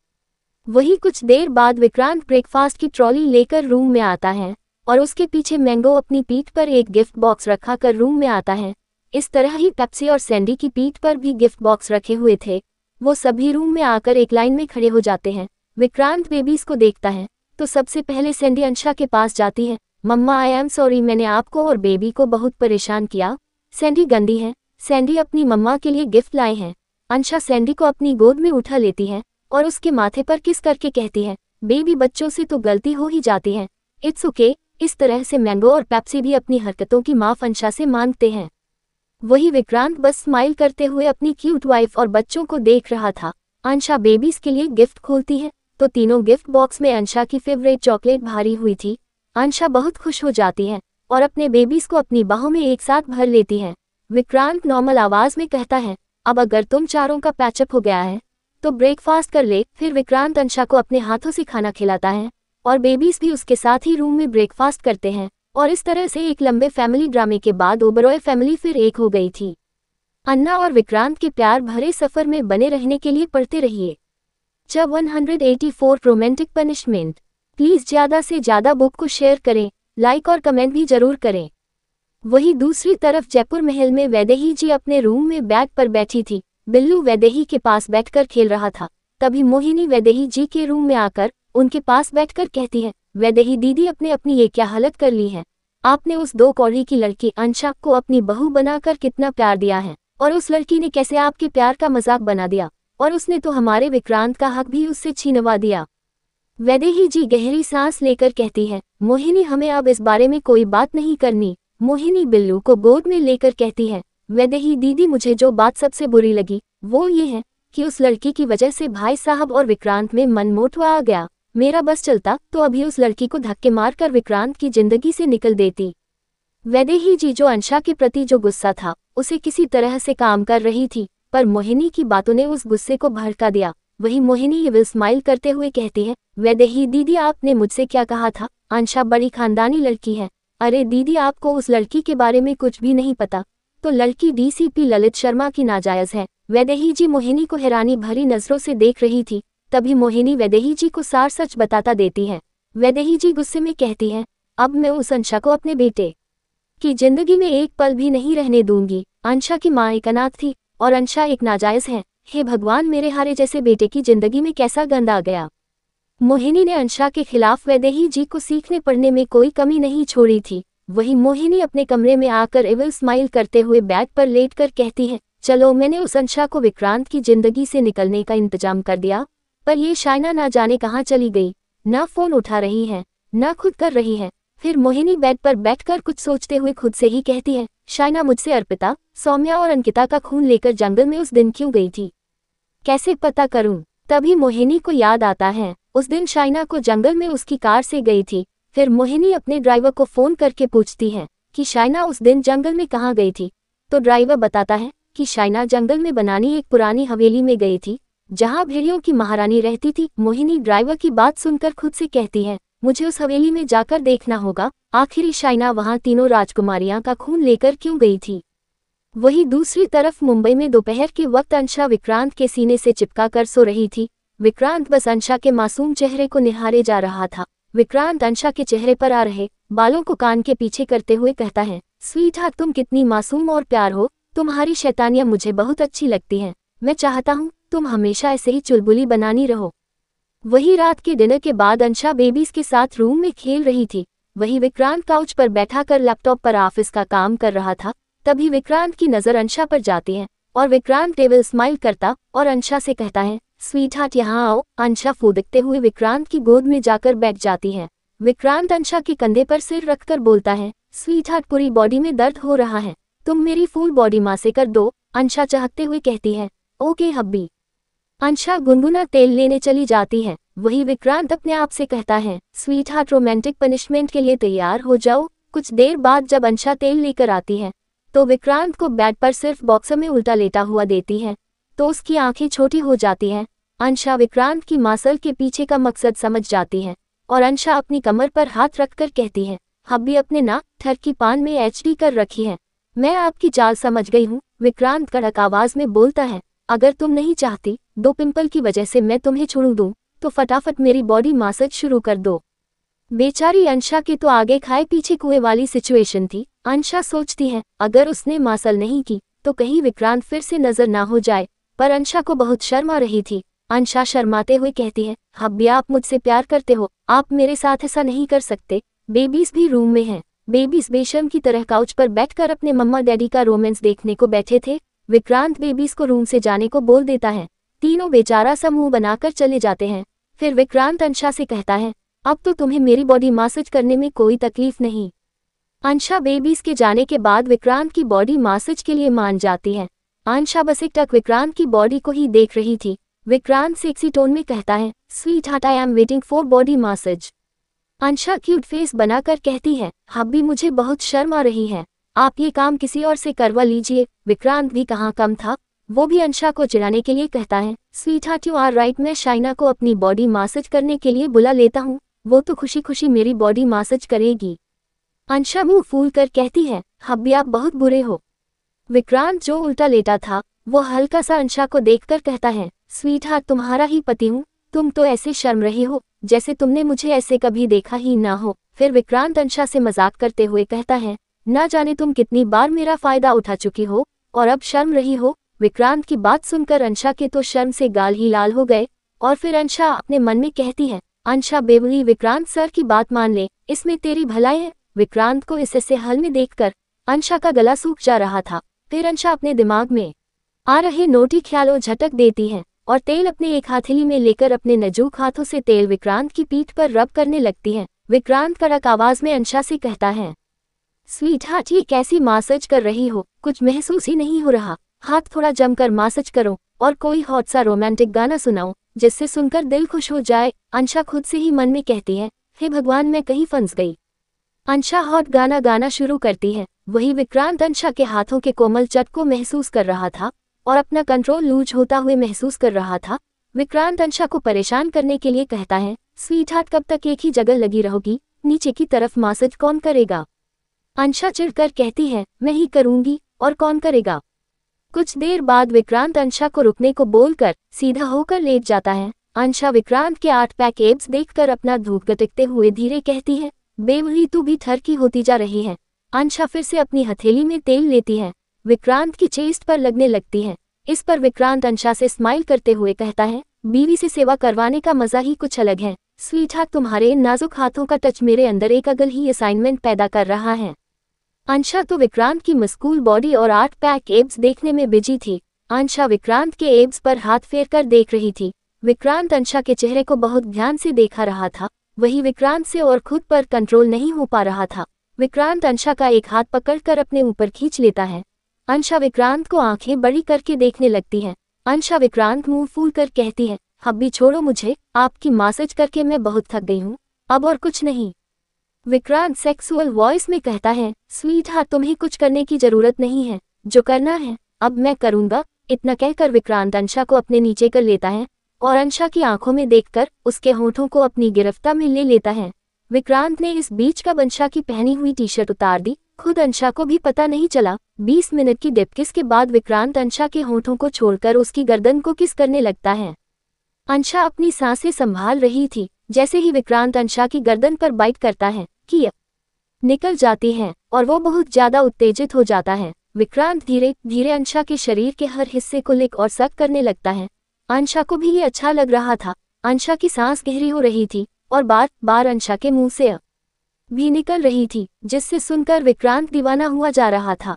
वही कुछ देर बाद विक्रांत ब्रेकफास्ट की ट्रॉली लेकर रूम में आता है और उसके पीछे मैंगो अपनी पीठ पर एक गिफ्ट बॉक्स रखा कर रूम में आता है इस तरह ही पेप्सी और सैंडी की पीठ पर भी गिफ्ट बॉक्स रखे हुए थे वो सभी रूम में आकर एक लाइन में खड़े हो जाते हैं विक्रांत बेबीज को देखता है तो सबसे पहले सैंडी अंशा के पास जाती है मम्मा आई एम सॉरी मैंने आपको और बेबी को बहुत परेशान किया सैंडी गंदी है सैंडी अपनी मम्मा के लिए गिफ्ट लाए हैं अंशा सैंडी को अपनी गोद में उठा लेती है और उसके माथे पर किस करके कहती है बेबी बच्चों से तो गलती हो ही जाती है इट्स ओके okay, इस तरह से मैंगो और पैप्सी भी अपनी हरकतों की माफ अंशा से मांगते हैं वही विक्रांत बस स्माइल करते हुए अपनी क्यूट वाइफ और बच्चों को देख रहा था अंशा बेबीज के लिए गिफ्ट खोलती है तो तीनों गिफ्ट बॉक्स में अंशा की फेवरेट चॉकलेट भारी हुई थी अंशा बहुत खुश हो जाती है और अपने बेबीज को अपनी बाहों में एक साथ भर लेती है विक्रांत नॉर्मल आवाज में कहता है अब अगर तुम चारों का पैचअप हो गया है तो ब्रेकफास्ट कर ले फिर विक्रांत अंशा को अपने हाथों से खाना खिलाता है और बेबीज भी उसके साथ ही रूम में ब्रेकफास्ट करते हैं और इस तरह से एक लंबे फैमिली ड्रामे के बाद ओबरॉय फैमिली फिर एक हो गई थी अन्ना और विक्रांत के प्यार भरे सफर में बने रहने के लिए पढ़ते रहिए जब 184 रोमांटिक पनिशमेंट प्लीज़ ज़्यादा से ज़्यादा बुक को शेयर करें लाइक और कमेंट भी जरूर करें वही दूसरी तरफ जयपुर महल में वैदेही जी अपने रूम में बैग पर बैठी थी बिल्लू वैदेही के पास बैठकर खेल रहा था तभी मोहिनी वैदेही जी के रूम में आकर उनके पास बैठकर कहती है वैदेही दीदी अपने अपनी ये क्या हालत कर ली है आपने उस दो कौड़ी की लड़की अंशा को अपनी बहू बनाकर कितना प्यार दिया है और उस लड़की ने कैसे आपके प्यार का मजाक बना दिया और उसने तो हमारे विक्रांत का हक भी उससे छीनवा दिया वैदेही जी गहरी सांस लेकर कहती है मोहिनी हमें अब इस बारे में कोई बात नहीं करनी मोहिनी बिल्लू को गोद में लेकर कहती है वैदे ही दीदी मुझे जो बात सबसे बुरी लगी वो ये है कि उस लड़की की वजह से भाई साहब और विक्रांत में मोटवा आ गया मेरा बस चलता तो अभी उस लड़की को धक्के मारकर विक्रांत की जिंदगी से निकल देती ही जी जो अंशा के प्रति जो गुस्सा था उसे किसी तरह से काम कर रही थी पर मोहिनी की बातों ने उस गुस्से को भड़का दिया वही मोहिनी ये स्माइल करते हुए कहती है ही दीदी आपने मुझसे क्या कहा था अंशा बड़ी खानदानी लड़की है अरे दीदी आपको उस लड़की के बारे में कुछ भी नहीं पता तो लड़की डीसीपी ललित शर्मा की नाजायज है वैदेही जी मोहिनी को हैरानी भरी नजरों से देख रही थी तभी मोहिनी वैदेही जी को सार सच बताता देती है वैदेही जी गुस्से में कहती है अब मैं उस अंशा को अपने बेटे की जिंदगी में एक पल भी नहीं रहने दूंगी अंशा की माँ एक अनाथ थी और अंशा एक नाजायज है हे भगवान मेरे हारे जैसे बेटे की जिंदगी में कैसा गंद आ गया मोहिनी ने अंशा के खिलाफ वैदेही जी को सीखने पढ़ने में कोई कमी नहीं छोड़ी थी वही मोहिनी अपने कमरे में आकर एवल स्माइल करते हुए बैग पर लेट कर कहती है चलो मैंने उस अंशा को विक्रांत की जिंदगी से निकलने का इंतजाम कर दिया पर ये शाइना ना जाने कहाँ चली गई न फोन उठा रही है न खुद कर रही है फिर मोहिनी बेड पर बैठकर कुछ सोचते हुए खुद से ही कहती है शाइना मुझसे अर्पिता सौम्या और अंकिता का खून लेकर जंगल में उस दिन क्यों गई थी कैसे पता करूं तभी मोहिनी को याद आता है उस दिन शाइना को जंगल में उसकी कार से गई थी फिर मोहिनी अपने ड्राइवर को फोन करके पूछती है कि शाइना उस दिन जंगल में कहाँ गई थी तो ड्राइवर बताता है कि शाइना जंगल में बनानी एक पुरानी हवेली में गई थी जहाँ भेड़ियों की महारानी रहती थी मोहिनी ड्राइवर की बात सुनकर खुद से कहती है मुझे उस हवेली में जाकर देखना होगा आखिरी शाइना वहाँ तीनों राजकुमारियां का खून लेकर क्यों गई थी वही दूसरी तरफ मुंबई में दोपहर के वक्त अंशा विक्रांत के सीने से चिपका कर सो रही थी विक्रांत बस अंशा के मासूम चेहरे को निहारे जा रहा था विक्रांत अंशा के चेहरे पर आ रहे बालों को कान के पीछे करते हुए कहता है हाथ तुम कितनी मासूम और प्यार हो तुम्हारी शैतानियां मुझे बहुत अच्छी लगती हैं मैं चाहता हूँ तुम हमेशा ऐसे ही चुलबुली बनानी रहो वही रात के डिनर के बाद अंशा बेबीज के साथ रूम में खेल रही थी वही विक्रांत काउच पर बैठा कर लैपटॉप पर ऑफिस का काम कर रहा था तभी विक्रांत की नज़र अंशा पर जाती है और विक्रांत टेबल स्माइल करता और अंशा से कहता है स्वीट हार्ट यहाँ आओ अंशा फूदकते हुए विक्रांत की गोद में जाकर बैठ जाती है विक्रांत अंशा के कंधे पर सिर रखकर बोलता है स्वीट हार्ट पूरी बॉडी में दर्द हो रहा है तुम मेरी फुल बॉडी मासे कर दो अंशा चाहते हुए कहती है ओके हब्बी अंशा गुनगुना तेल लेने चली जाती है वही विक्रांत अपने आप से कहता है स्वीट हार्ट रोमांटिक पनिशमेंट के लिए तैयार हो जाओ कुछ देर बाद जब अंशा तेल लेकर आती है तो विक्रांत को बेड पर सिर्फ बॉक्सर में उल्टा लेटा हुआ देती है तो उसकी आंखें छोटी हो जाती हैं अंशा विक्रांत की मासल के पीछे का मकसद समझ जाती है और अंशा अपनी कमर पर हाथ रखकर कहती है हब्बी अपने ना थर की पान में एच कर रखी है मैं आपकी चाल समझ गई हूँ विक्रांत कड़क आवाज में बोलता है अगर तुम नहीं चाहती दो पिंपल की वजह से मैं तुम्हें छोड़ दूँ तो फटाफट मेरी बॉडी मासज शुरू कर दो बेचारी अंशा के तो आगे खाए पीछे कुएं वाली सिचुएशन थी अंशा सोचती है अगर उसने मासल नहीं की तो कहीं विक्रांत फिर से नजर ना हो जाए पर अंशा को बहुत शर्म आ रही थी अंशा शर्माते हुए कहती है हब्बिया आप मुझसे प्यार करते हो आप मेरे साथ ऐसा नहीं कर सकते बेबीज भी रूम में हैं बेबीज बेशम की तरह काउच पर बैठकर अपने मम्मा डैडी का रोमांस देखने को बैठे थे विक्रांत बेबीज को रूम से जाने को बोल देता है तीनों बेचारा सा मुंह बनाकर चले जाते हैं फिर विक्रांत अंशा से कहता है अब तो तुम्हें मेरी बॉडी मासज करने में कोई तकलीफ नहीं अंशा बेबीज के जाने के बाद विक्रांत की बॉडी मासज के लिए मान जाती है अंशा बस एक टक विक्रांत की बॉडी को ही देख रही थी विक्रांत सेक्सी टोन में कहता है sweetheart I am waiting for body massage Ansha cute face बनाकर कहती है हब भी मुझे बहुत शर्म आ रही है आप ये काम किसी और से करवा लीजिए विक्रांत भी कहाँ कम था वो भी अंशा को चिढ़ाने के लिए कहता है sweetheart you are right मैं शाइना को अपनी बॉडी मासज करने के लिए बुला लेता हूँ वो तो खुशी खुशी मेरी बॉडी मासज करेगी अंशा मुंह फूल कर कहती है हब्बी आप बहुत बुरे हो विक्रांत जो उल्टा लेटा था वो हल्का सा अंशा को देखकर कहता है स्वीट हार्ट तुम्हारा ही पति हूँ तुम तो ऐसे शर्म रहे हो जैसे तुमने मुझे ऐसे कभी देखा ही ना हो फिर विक्रांत अंशा से मजाक करते हुए कहता है न जाने तुम कितनी बार मेरा फायदा उठा चुकी हो और अब शर्म रही हो विक्रांत की बात सुनकर अंशा के तो शर्म से गाल ही लाल हो गए और फिर अंशा अपने मन में कहती है अंशा बेबली विक्रांत सर की बात मान ले इसमें तेरी भलाई है विक्रांत को इससे हल में देखकर अंशा का गला सूख जा रहा था फिर अंशा अपने दिमाग में आ रहे नोटी ख्यालों झटक देती हैं और तेल अपने एक हाथिली में लेकर अपने नजूक हाथों से तेल विक्रांत की पीठ पर रब करने लगती हैं विक्रांत कड़क आवाज में अंशा से कहता है स्वीट हाट ये कैसी मासज कर रही हो कुछ महसूस ही नहीं हो रहा हाथ थोड़ा जमकर मासज करो और कोई हॉट सा रोमांटिक गाना सुनाओ जिससे सुनकर दिल खुश हो जाए अंशा खुद से ही मन में कहती है हे भगवान मैं कहीं फंस गई अंशा हॉट गाना गाना शुरू करती है वही विक्रांत अंशा के हाथों के कोमल चट को महसूस कर रहा था और अपना कंट्रोल लूज होता हुए महसूस कर रहा था विक्रांत अंशा को परेशान करने के लिए कहता है स्वीट हाथ कब तक एक ही जगह लगी रहोगी नीचे की तरफ मासज कौन करेगा अंशा चिड़कर कहती है मैं ही करूंगी और कौन करेगा कुछ देर बाद विक्रांत अंशा को रुकने को बोलकर सीधा होकर लेट जाता है अंशा विक्रांत के आठ पैक एब्स देखकर अपना धूप गतिकते हुए धीरे कहती है बेवली तू भी की होती जा रही है अंशा फिर से अपनी हथेली में तेल लेती है विक्रांत की चेस्ट पर लगने लगती हैं इस पर विक्रांत अंशा से स्माइल करते हुए कहता है बीवी से सेवा करवाने का मजा ही कुछ अलग है स्वीठा तुम्हारे नाजुक हाथों का टच मेरे अंदर एक अगल ही असाइनमेंट पैदा कर रहा है अंशा तो विक्रांत की मस्कूल बॉडी और आर्ट पैक एब्स देखने में बिजी थी अंशा विक्रांत के एब्स पर हाथ फेर कर देख रही थी विक्रांत अंशा के चेहरे को बहुत ध्यान से देखा रहा था वही विक्रांत से और खुद पर कंट्रोल नहीं हो पा रहा था विक्रांत अंशा का एक हाथ पकड़कर अपने ऊपर खींच लेता है अंशा विक्रांत को आंखें बड़ी करके देखने लगती हैं अंशा विक्रांत मुंह फूल कर कहती है हब्बी छोड़ो मुझे आपकी मासज करके मैं बहुत थक गई हूँ अब और कुछ नहीं विक्रांत सेक्सुअल वॉइस में कहता है स्वीट हाँ तुम्हें कुछ करने की जरूरत नहीं है जो करना है अब मैं करूँगा इतना कहकर विक्रांत अंशा को अपने नीचे कर लेता है और अंशा की आंखों में देखकर उसके होठों को अपनी गिरफ्तार में ले लेता है विक्रांत ने इस बीच का अंशा की पहनी हुई टी शर्ट उतार दी खुद अंशा को भी पता नहीं चला 20 मिनट की डिपकिस के बाद विक्रांत अंशा के होठों को छोड़कर उसकी गर्दन को किस करने लगता है अंशा अपनी सांसें संभाल रही थी जैसे ही विक्रांत अंशा की गर्दन पर बाइट करता है कि निकल जाती है और वो बहुत ज्यादा उत्तेजित हो जाता है विक्रांत धीरे धीरे अंशा के शरीर के हर हिस्से को लिक और सक करने लगता है अंशा को भी ये अच्छा लग रहा था अंशा की सांस गहरी हो रही थी और बार बार अंशा के मुंह से भी निकल रही थी जिससे सुनकर विक्रांत दीवाना हुआ जा रहा था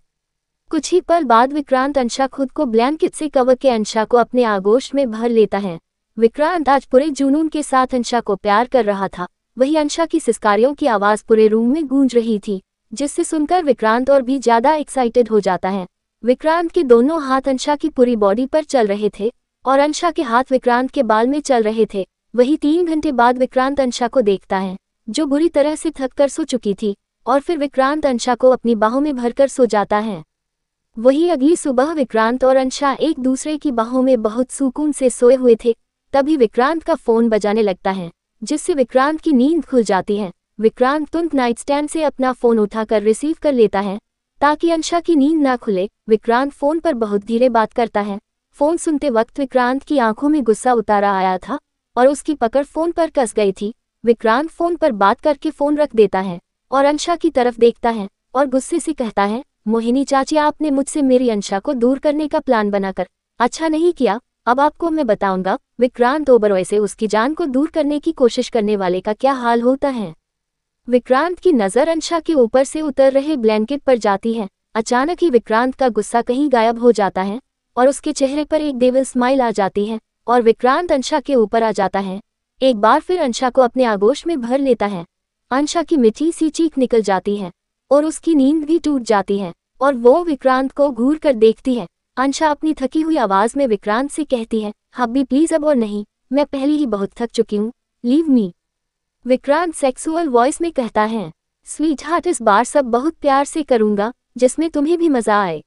कुछ ही पल बाद विक्रांत अंशा खुद को ब्लैंकेट से कवर के अंशा को अपने आगोश में भर लेता है विक्रांत आज पूरे जुनून के साथ अंशा को प्यार कर रहा था वही अंशा की सिस्कारियों की आवाज़ पूरे रूम में गूंज रही थी जिससे सुनकर विक्रांत और भी ज्यादा एक्साइटेड हो जाता है विक्रांत के दोनों हाथ अंशा की पूरी बॉडी पर चल रहे थे और अंशा के हाथ विक्रांत के बाल में चल रहे थे वही तीन घंटे बाद विक्रांत अंशा को देखता है जो बुरी तरह से थककर सो चुकी थी और फिर विक्रांत अंशा को अपनी बाहों में भरकर सो जाता है वही अगली सुबह विक्रांत और अंशा एक दूसरे की बाहों में बहुत सुकून से सोए हुए थे तभी विक्रांत का फोन बजाने लगता है जिससे विक्रांत की नींद खुल जाती है विक्रांत तुरंत नाइट स्टैंड से अपना फोन उठाकर रिसीव कर लेता है ताकि अंशा की नींद ना खुले विक्रांत फोन पर बहुत धीरे बात करता है फोन सुनते वक्त विक्रांत की आंखों में गुस्सा उतारा आया था और उसकी पकड़ फोन पर कस गई थी विक्रांत फोन पर बात करके फोन रख देता है और अंशा की तरफ देखता है और गुस्से से कहता है मोहिनी चाची आपने मुझसे मेरी अंशा को दूर करने का प्लान बनाकर अच्छा नहीं किया अब आपको मैं बताऊंगा विक्रांत ओबरॉय से उसकी जान को दूर करने की कोशिश करने वाले का क्या हाल होता है विक्रांत की नज़र अंशा के ऊपर से उतर रहे ब्लैंकेट पर जाती है अचानक ही विक्रांत का गुस्सा कहीं गायब हो जाता है और उसके चेहरे पर एक देवल स्माइल आ जाती है और विक्रांत अंशा के ऊपर आ जाता है एक बार फिर अंशा को अपने आगोश में भर लेता है अंशा की मिठी सी चीख निकल जाती है और उसकी नींद भी टूट जाती है और वो विक्रांत को घूर कर देखती है अंशा अपनी थकी हुई आवाज में विक्रांत से कहती है हब्बी प्लीज अब और नहीं मैं पहले ही बहुत थक चुकी हूँ leave me Vikrant sexual voice में कहता है स्वीट हार्ट इस बार सब बहुत प्यार से करूंगा जिसमें तुम्हें भी मजा आए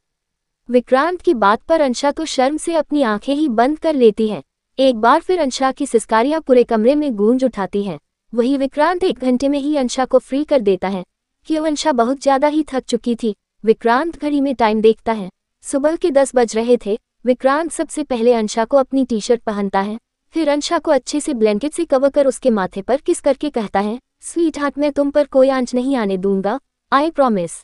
विक्रांत की बात पर अंशा तो शर्म से अपनी आंखें ही बंद कर लेती है एक बार फिर अंशा की सिस्कारियां पूरे कमरे में गूंज उठाती हैं वही विक्रांत एक घंटे में ही अंशा को फ्री कर देता है क्यों अंशा बहुत ज्यादा ही थक चुकी थी विक्रांत घड़ी में टाइम देखता है सुबह के दस बज रहे थे विक्रांत सबसे पहले अंशा को अपनी टी शर्ट पहनता है फिर अंशा को अच्छे से ब्लैंकेट से कवर कर उसके माथे पर किस करके कहता है स्वीट हाथ में तुम पर कोई आंच नहीं आने दूंगा आई प्रॉमिस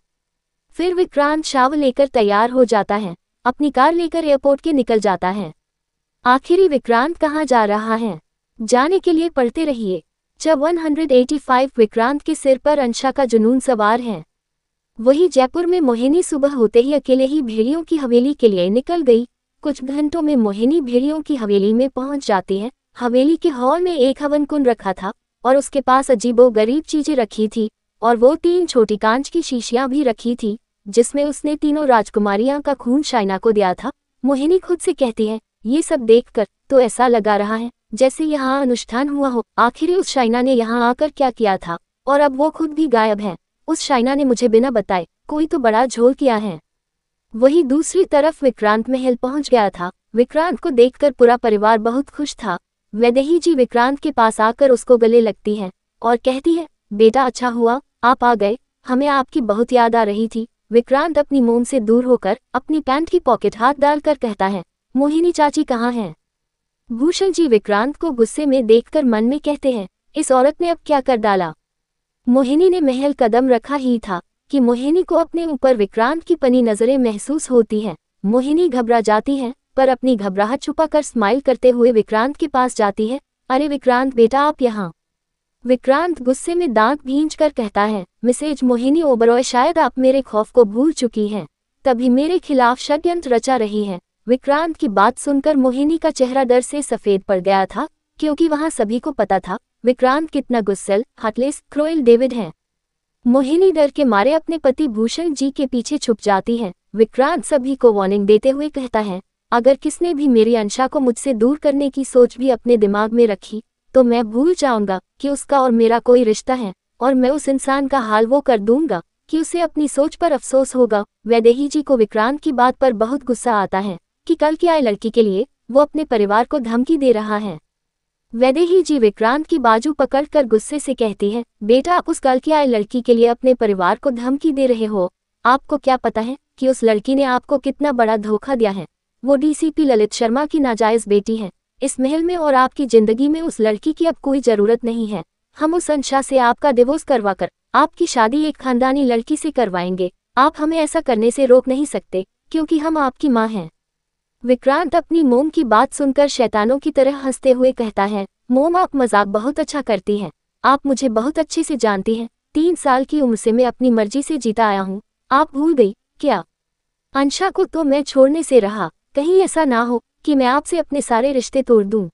फिर विक्रांत शाव लेकर तैयार हो जाता है अपनी कार लेकर एयरपोर्ट के निकल जाता है आखिरी विक्रांत कहाँ जा रहा है जाने के लिए पढ़ते रहिए जब 185 विक्रांत के सिर पर अंशा का जुनून सवार है वही जयपुर में मोहिनी सुबह होते ही अकेले ही भेड़ियों की हवेली के लिए निकल गई कुछ घंटों में मोहिनी भेड़ियों की हवेली में पहुंच जाती है हवेली के हॉल में एक हवन कुंड रखा था और उसके पास अजीबो गरीब चीजें रखी थी और वो तीन छोटी कांच की शीशियां भी रखी थी जिसमें उसने तीनों राजकुमारियां का खून शाइना को दिया था मोहिनी खुद से कहती है ये सब देखकर तो ऐसा लगा रहा है जैसे यहाँ अनुष्ठान हुआ हो आखिर उस शाइना ने यहाँ आकर क्या किया था और अब वो खुद भी गायब है उस शाइना ने मुझे बिना बताए कोई तो बड़ा झोल किया है वही दूसरी तरफ विक्रांत महल पहुंच गया था विक्रांत को देखकर पूरा परिवार बहुत खुश था वैदेही जी विक्रांत के पास आकर उसको गले लगती है और कहती है बेटा अच्छा हुआ आप आ गए हमें आपकी बहुत याद आ रही थी विक्रांत अपनी मोम से दूर होकर अपनी पैंट की पॉकेट हाथ डालकर कहता है मोहिनी चाची कहाँ हैं भूषण जी विक्रांत को गुस्से में देखकर मन में कहते हैं इस औरत ने अब क्या कर डाला मोहिनी ने महल कदम रखा ही था कि मोहिनी को अपने ऊपर विक्रांत की पनी नजरें महसूस होती हैं मोहिनी घबरा जाती है पर अपनी घबराहट छुपाकर स्माइल करते हुए विक्रांत के पास जाती है अरे विक्रांत बेटा आप यहाँ विक्रांत गुस्से में दांत भींच कर कहता है मिसेज मोहिनी ओबरॉय शायद आप मेरे खौफ को भूल चुकी हैं तभी मेरे खिलाफ षड्यंत्र रचा रही है विक्रांत की बात सुनकर मोहिनी का चेहरा डर से सफेद पड़ गया था क्योंकि वहां सभी को पता था विक्रांत कितना गुस्सेल हाटलेस क्रोइल डेविड हैं मोहिनी डर के मारे अपने पति भूषण जी के पीछे छुप जाती है विक्रांत सभी को वार्निंग देते हुए कहता है अगर किसने भी मेरी अंशा को मुझसे दूर करने की सोच भी अपने दिमाग में रखी तो मैं भूल जाऊंगा कि उसका और मेरा कोई रिश्ता है और मैं उस इंसान का हाल वो कर दूंगा कि उसे अपनी सोच पर अफसोस होगा वैदेही जी को विक्रांत की बात पर बहुत गुस्सा आता है कि कल की आए लड़की के लिए वो अपने परिवार को धमकी दे रहा है वैदेही जी विक्रांत की बाजू पकड़कर गुस्से से कहती है बेटा उस कल की आए लड़की के लिए अपने परिवार को धमकी दे रहे हो आपको क्या पता है कि उस लड़की ने आपको कितना बड़ा धोखा दिया है वो डीसीपी ललित शर्मा की नाजायज बेटी है इस महल में और आपकी जिंदगी में उस लड़की की अब कोई जरूरत नहीं है हम उस अंशा से आपका डिवोर्स करवा कर आपकी शादी एक खानदानी लड़की से करवाएंगे आप हमें ऐसा करने से रोक नहीं सकते क्योंकि हम आपकी माँ हैं विक्रांत अपनी मोम की बात सुनकर शैतानों की तरह हंसते हुए कहता है मोम आप मजाक बहुत अच्छा करती हैं आप मुझे बहुत अच्छे से जानती हैं तीन साल की उम्र से मैं अपनी मर्जी से जीता आया हूँ आप भूल गई क्या अंशा को तो मैं छोड़ने से रहा कहीं ऐसा ना हो कि मैं आपसे अपने सारे रिश्ते तोड़ दूं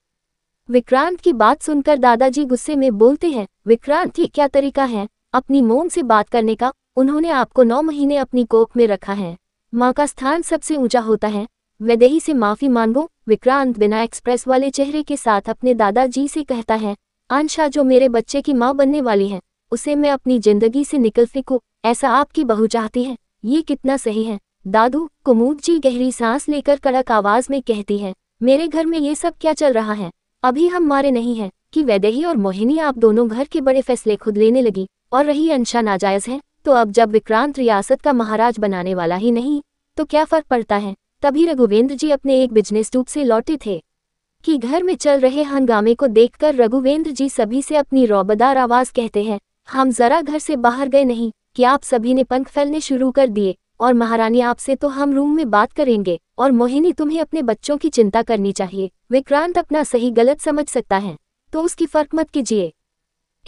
विक्रांत की बात सुनकर दादाजी गुस्से में बोलते हैं विक्रांत ये क्या तरीका है अपनी मोम से बात करने का उन्होंने आपको नौ महीने अपनी कोख में रखा है माँ का स्थान सबसे ऊंचा होता है वैदेही से माफी मांगो विक्रांत बिना एक्सप्रेस वाले चेहरे के साथ अपने दादाजी से कहता है आंशा जो मेरे बच्चे की माँ बनने वाली है उसे मैं अपनी जिंदगी से निकल फेंकू ऐसा आपकी बहू चाहती है ये कितना सही है दादू कुमूद जी गहरी सांस लेकर कड़क आवाज में कहती है मेरे घर में ये सब क्या चल रहा है अभी हम मारे नहीं हैं कि वैदेही और मोहिनी आप दोनों घर के बड़े फैसले खुद लेने लगी और रही अंशा नाजायज है तो अब जब विक्रांत रियासत का महाराज बनाने वाला ही नहीं तो क्या फर्क पड़ता है तभी रघुवेंद्र जी अपने एक बिजनेस टूप से लौटे थे कि घर में चल रहे हंगामे को देखकर रघुवेंद्र जी सभी से अपनी रौबदार आवाज कहते हैं हम जरा घर से बाहर गए नहीं कि आप सभी ने पंख फैलने शुरू कर दिए और महारानी आपसे तो हम रूम में बात करेंगे और मोहिनी तुम्हें अपने बच्चों की चिंता करनी चाहिए विक्रांत अपना सही गलत समझ सकता है तो उसकी फर्क मत कीजिए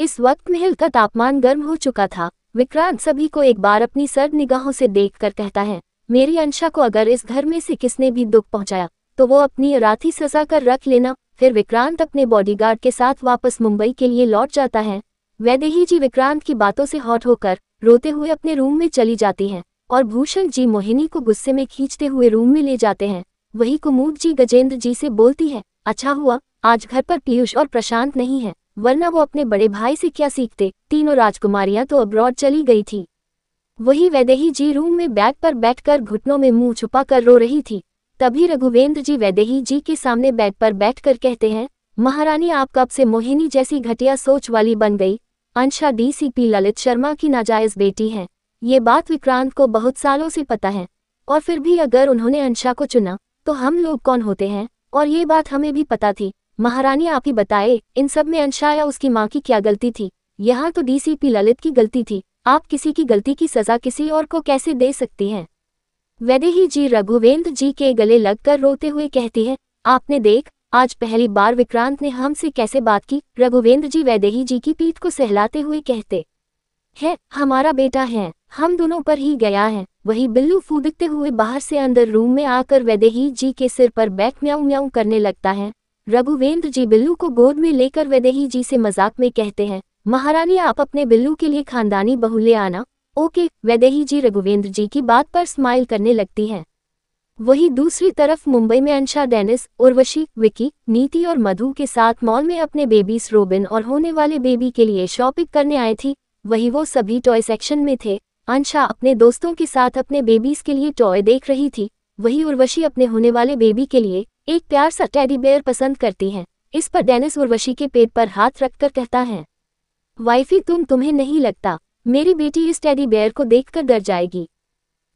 इस वक्त महल का तापमान गर्म हो चुका था विक्रांत सभी को एक बार अपनी सर्द निगाहों से देखकर कहता है मेरी अंशा को अगर इस घर में से किसने भी दुख पहुंचाया तो वो अपनी राथी सजा कर रख लेना फिर विक्रांत अपने बॉडीगार्ड के साथ वापस मुंबई के लिए लौट जाता है वैदेही जी विक्रांत की बातों से हॉट होकर रोते हुए अपने रूम में चली जाती हैं और भूषण जी मोहिनी को गुस्से में खींचते हुए रूम में ले जाते हैं वही कुमूद जी गजेंद्र जी से बोलती है अच्छा हुआ आज घर पर पीयूष और प्रशांत नहीं है वरना वो अपने बड़े भाई से क्या सीखते तीनों राजकुमारियां तो अब्रॉड चली गई थी वही वैदेही जी रूम में बैग पर बैठकर घुटनों में मुंह छुपा कर रो रही थी तभी रघुवेंद्र जी वैदेही जी के सामने बेड पर बैठकर कहते हैं महारानी आप कब से मोहिनी जैसी घटिया सोच वाली बन गई अंशा डीसीपी ललित शर्मा की नाजायज बेटी है ये बात विक्रांत को बहुत सालों से पता है और फिर भी अगर उन्होंने अंशा को चुना तो हम लोग कौन होते हैं और ये बात हमें भी पता थी महारानी आप ही बताए इन सब में अंशा या उसकी माँ की क्या गलती थी यहाँ तो डीसीपी ललित की गलती थी आप किसी की गलती की सजा किसी और को कैसे दे सकती हैं वैदेही जी रघुवेंद्र जी के गले लगकर रोते हुए कहती है आपने देख आज पहली बार विक्रांत ने हमसे कैसे बात की रघुवेंद्र जी वैदेही जी की पीठ को सहलाते हुए कहते है हमारा बेटा है हम दोनों पर ही गया है वही बिल्लू फूदकते हुए बाहर से अंदर रूम में आकर वैदेही जी के सिर पर बैठ म्याऊ म्याऊ करने लगता है रघुवेंद्र जी बिल्लू को गोद में लेकर वैदेही जी से मजाक में कहते हैं महारानी आप अपने बिल्लू के लिए खानदानी बहुल्य आना ओके वैदेही जी रघुवेंद्र जी की बात पर स्माइल करने लगती हैं वही दूसरी तरफ मुंबई में अंशा डेनिस उर्वशी विकी नीति और मधु के साथ मॉल में अपने बेबीज रोबिन और होने वाले बेबी के लिए शॉपिंग करने आई थी वही वो सभी टॉय सेक्शन में थे अंशा अपने दोस्तों के साथ अपने बेबीज के लिए टॉय देख रही थी वही उर्वशी अपने होने वाले बेबी के लिए एक प्यार सा टेडी बेयर पसंद करती हैं इस पर डेनिस उर्वशी के पेट पर हाथ रखकर कहता है वाइफी तुम तुम्हें नहीं लगता मेरी बेटी इस टैडी बेयर को देखकर डर जाएगी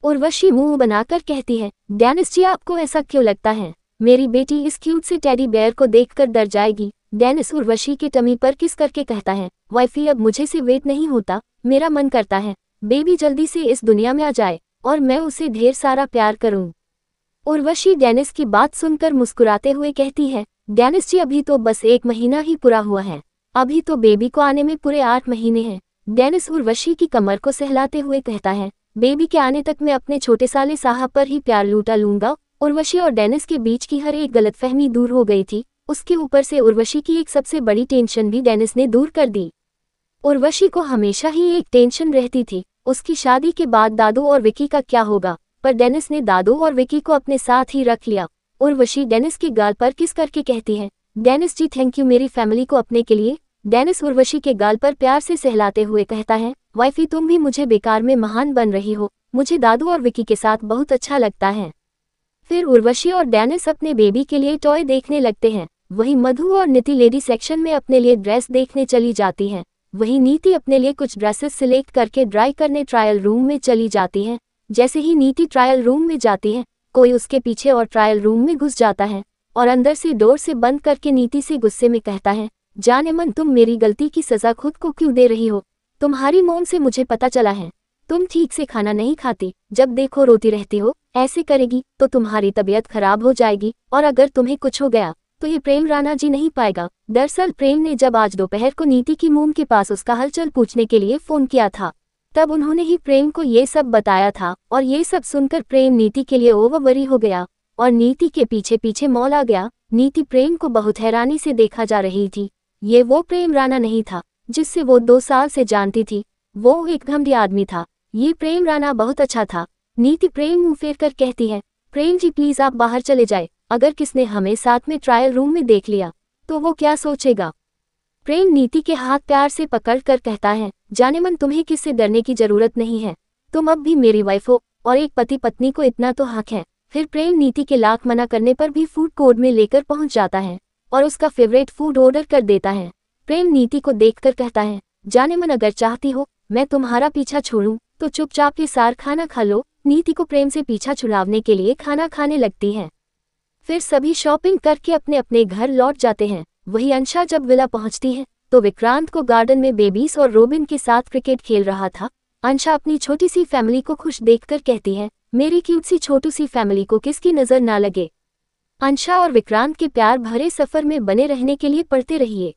उर्वशी मुंह बनाकर कहती है डैनिस जी आपको ऐसा क्यों लगता है मेरी बेटी इस क्यूट से टैडी बेयर को देखकर डर जाएगी डेनिस उर्वशी के टमी पर किस करके कहता है वाइफी अब मुझे से वेट नहीं होता मेरा मन करता है बेबी जल्दी से इस दुनिया में आ जाए और मैं उसे ढेर सारा प्यार करूं उर्वशी डेनिस की बात सुनकर मुस्कुराते हुए कहती है डेनिस जी अभी तो बस एक महीना ही पूरा हुआ है अभी तो बेबी को आने में पूरे आठ महीने हैं डेनिस उर्वशी की कमर को सहलाते हुए कहता है बेबी के आने तक मैं अपने छोटे साले साहब पर ही प्यार लूटा लूंगा उर्वशी और डेनिस के बीच की हर एक गलतफहमी दूर हो गई थी उसके ऊपर से उर्वशी की एक सबसे बड़ी टेंशन भी डेनिस ने दूर कर दी उर्वशी को हमेशा ही एक टेंशन रहती थी उसकी शादी के बाद दादू और विकी का क्या होगा पर डेनिस ने दादू और विकी को अपने साथ ही रख लिया उर्वशी डेनिस की गाल पर किस करके कहती है डेनिस जी थैंक यू मेरी फैमिली को अपने के लिए डेनिस उर्वशी के गाल पर प्यार से सहलाते हुए कहता है वाइफी तुम भी मुझे बेकार में महान बन रही हो मुझे दादू और विकी के साथ बहुत अच्छा लगता है फिर उर्वशी और डेनिस अपने बेबी के लिए टॉय देखने लगते हैं वहीं मधु और नीति लेडी सेक्शन में अपने लिए ड्रेस देखने चली जाती हैं वहीं नीति अपने लिए कुछ ड्रेसेस सिलेक्ट करके ड्राई करने ट्रायल रूम में चली जाती हैं जैसे ही नीति ट्रायल रूम में जाती है कोई उसके पीछे और ट्रायल रूम में घुस जाता है और अंदर से डोर से बंद करके नीति से गुस्से में कहता है जान मन तुम मेरी गलती की सज़ा खुद को क्यों दे रही हो तुम्हारी मोम से मुझे पता चला है तुम ठीक से खाना नहीं खाती जब देखो रोती रहती हो ऐसे करेगी तो तुम्हारी तबीयत खराब हो जाएगी और अगर तुम्हें कुछ हो गया तो ये प्रेम राणा जी नहीं पाएगा दरअसल प्रेम ने जब आज दोपहर को नीति की मोम के पास उसका हलचल पूछने के लिए फ़ोन किया था तब उन्होंने ही प्रेम को ये सब बताया था और ये सब सुनकर प्रेम नीति के लिए ओवरी हो गया और नीति के पीछे पीछे मॉल आ गया नीति प्रेम को बहुत हैरानी से देखा जा रही थी ये वो प्रेम राना नहीं था जिससे वो दो साल से जानती थी वो एक घमरी आदमी था ये प्रेम राना बहुत अच्छा था नीति प्रेम मुंह फेर कर कहती है प्रेम जी प्लीज आप बाहर चले जाए अगर किसने हमें साथ में ट्रायल रूम में देख लिया तो वो क्या सोचेगा प्रेम नीति के हाथ प्यार से पकड़ कर कहता है जाने मन तुम्हें किससे डरने की जरूरत नहीं है तुम अब भी मेरी वाइफ हो और एक पति पत्नी को इतना तो हक है फिर प्रेम नीति के लाख मना करने पर भी फूड कोर्ट में लेकर पहुंच जाता है और उसका फेवरेट फूड ऑर्डर कर देता है प्रेम नीति को देखकर कहता है जाने मन अगर चाहती हो मैं तुम्हारा पीछा छोड़ूं तो चुपचाप के सार खाना खा लो नीति को प्रेम से पीछा छुड़ावने के लिए खाना खाने लगती है फिर सभी शॉपिंग करके अपने अपने घर लौट जाते हैं वही अंशा जब विला पहुंचती है तो विक्रांत को गार्डन में बेबीस और रोबिन के साथ क्रिकेट खेल रहा था अंशा अपनी छोटी सी फैमिली को खुश देखकर कहती है मेरी क्यूट सी छोटू सी फैमिली को किसकी नजर ना लगे अंशा और विक्रांत के प्यार भरे सफर में बने रहने के लिए पढ़ते रहिए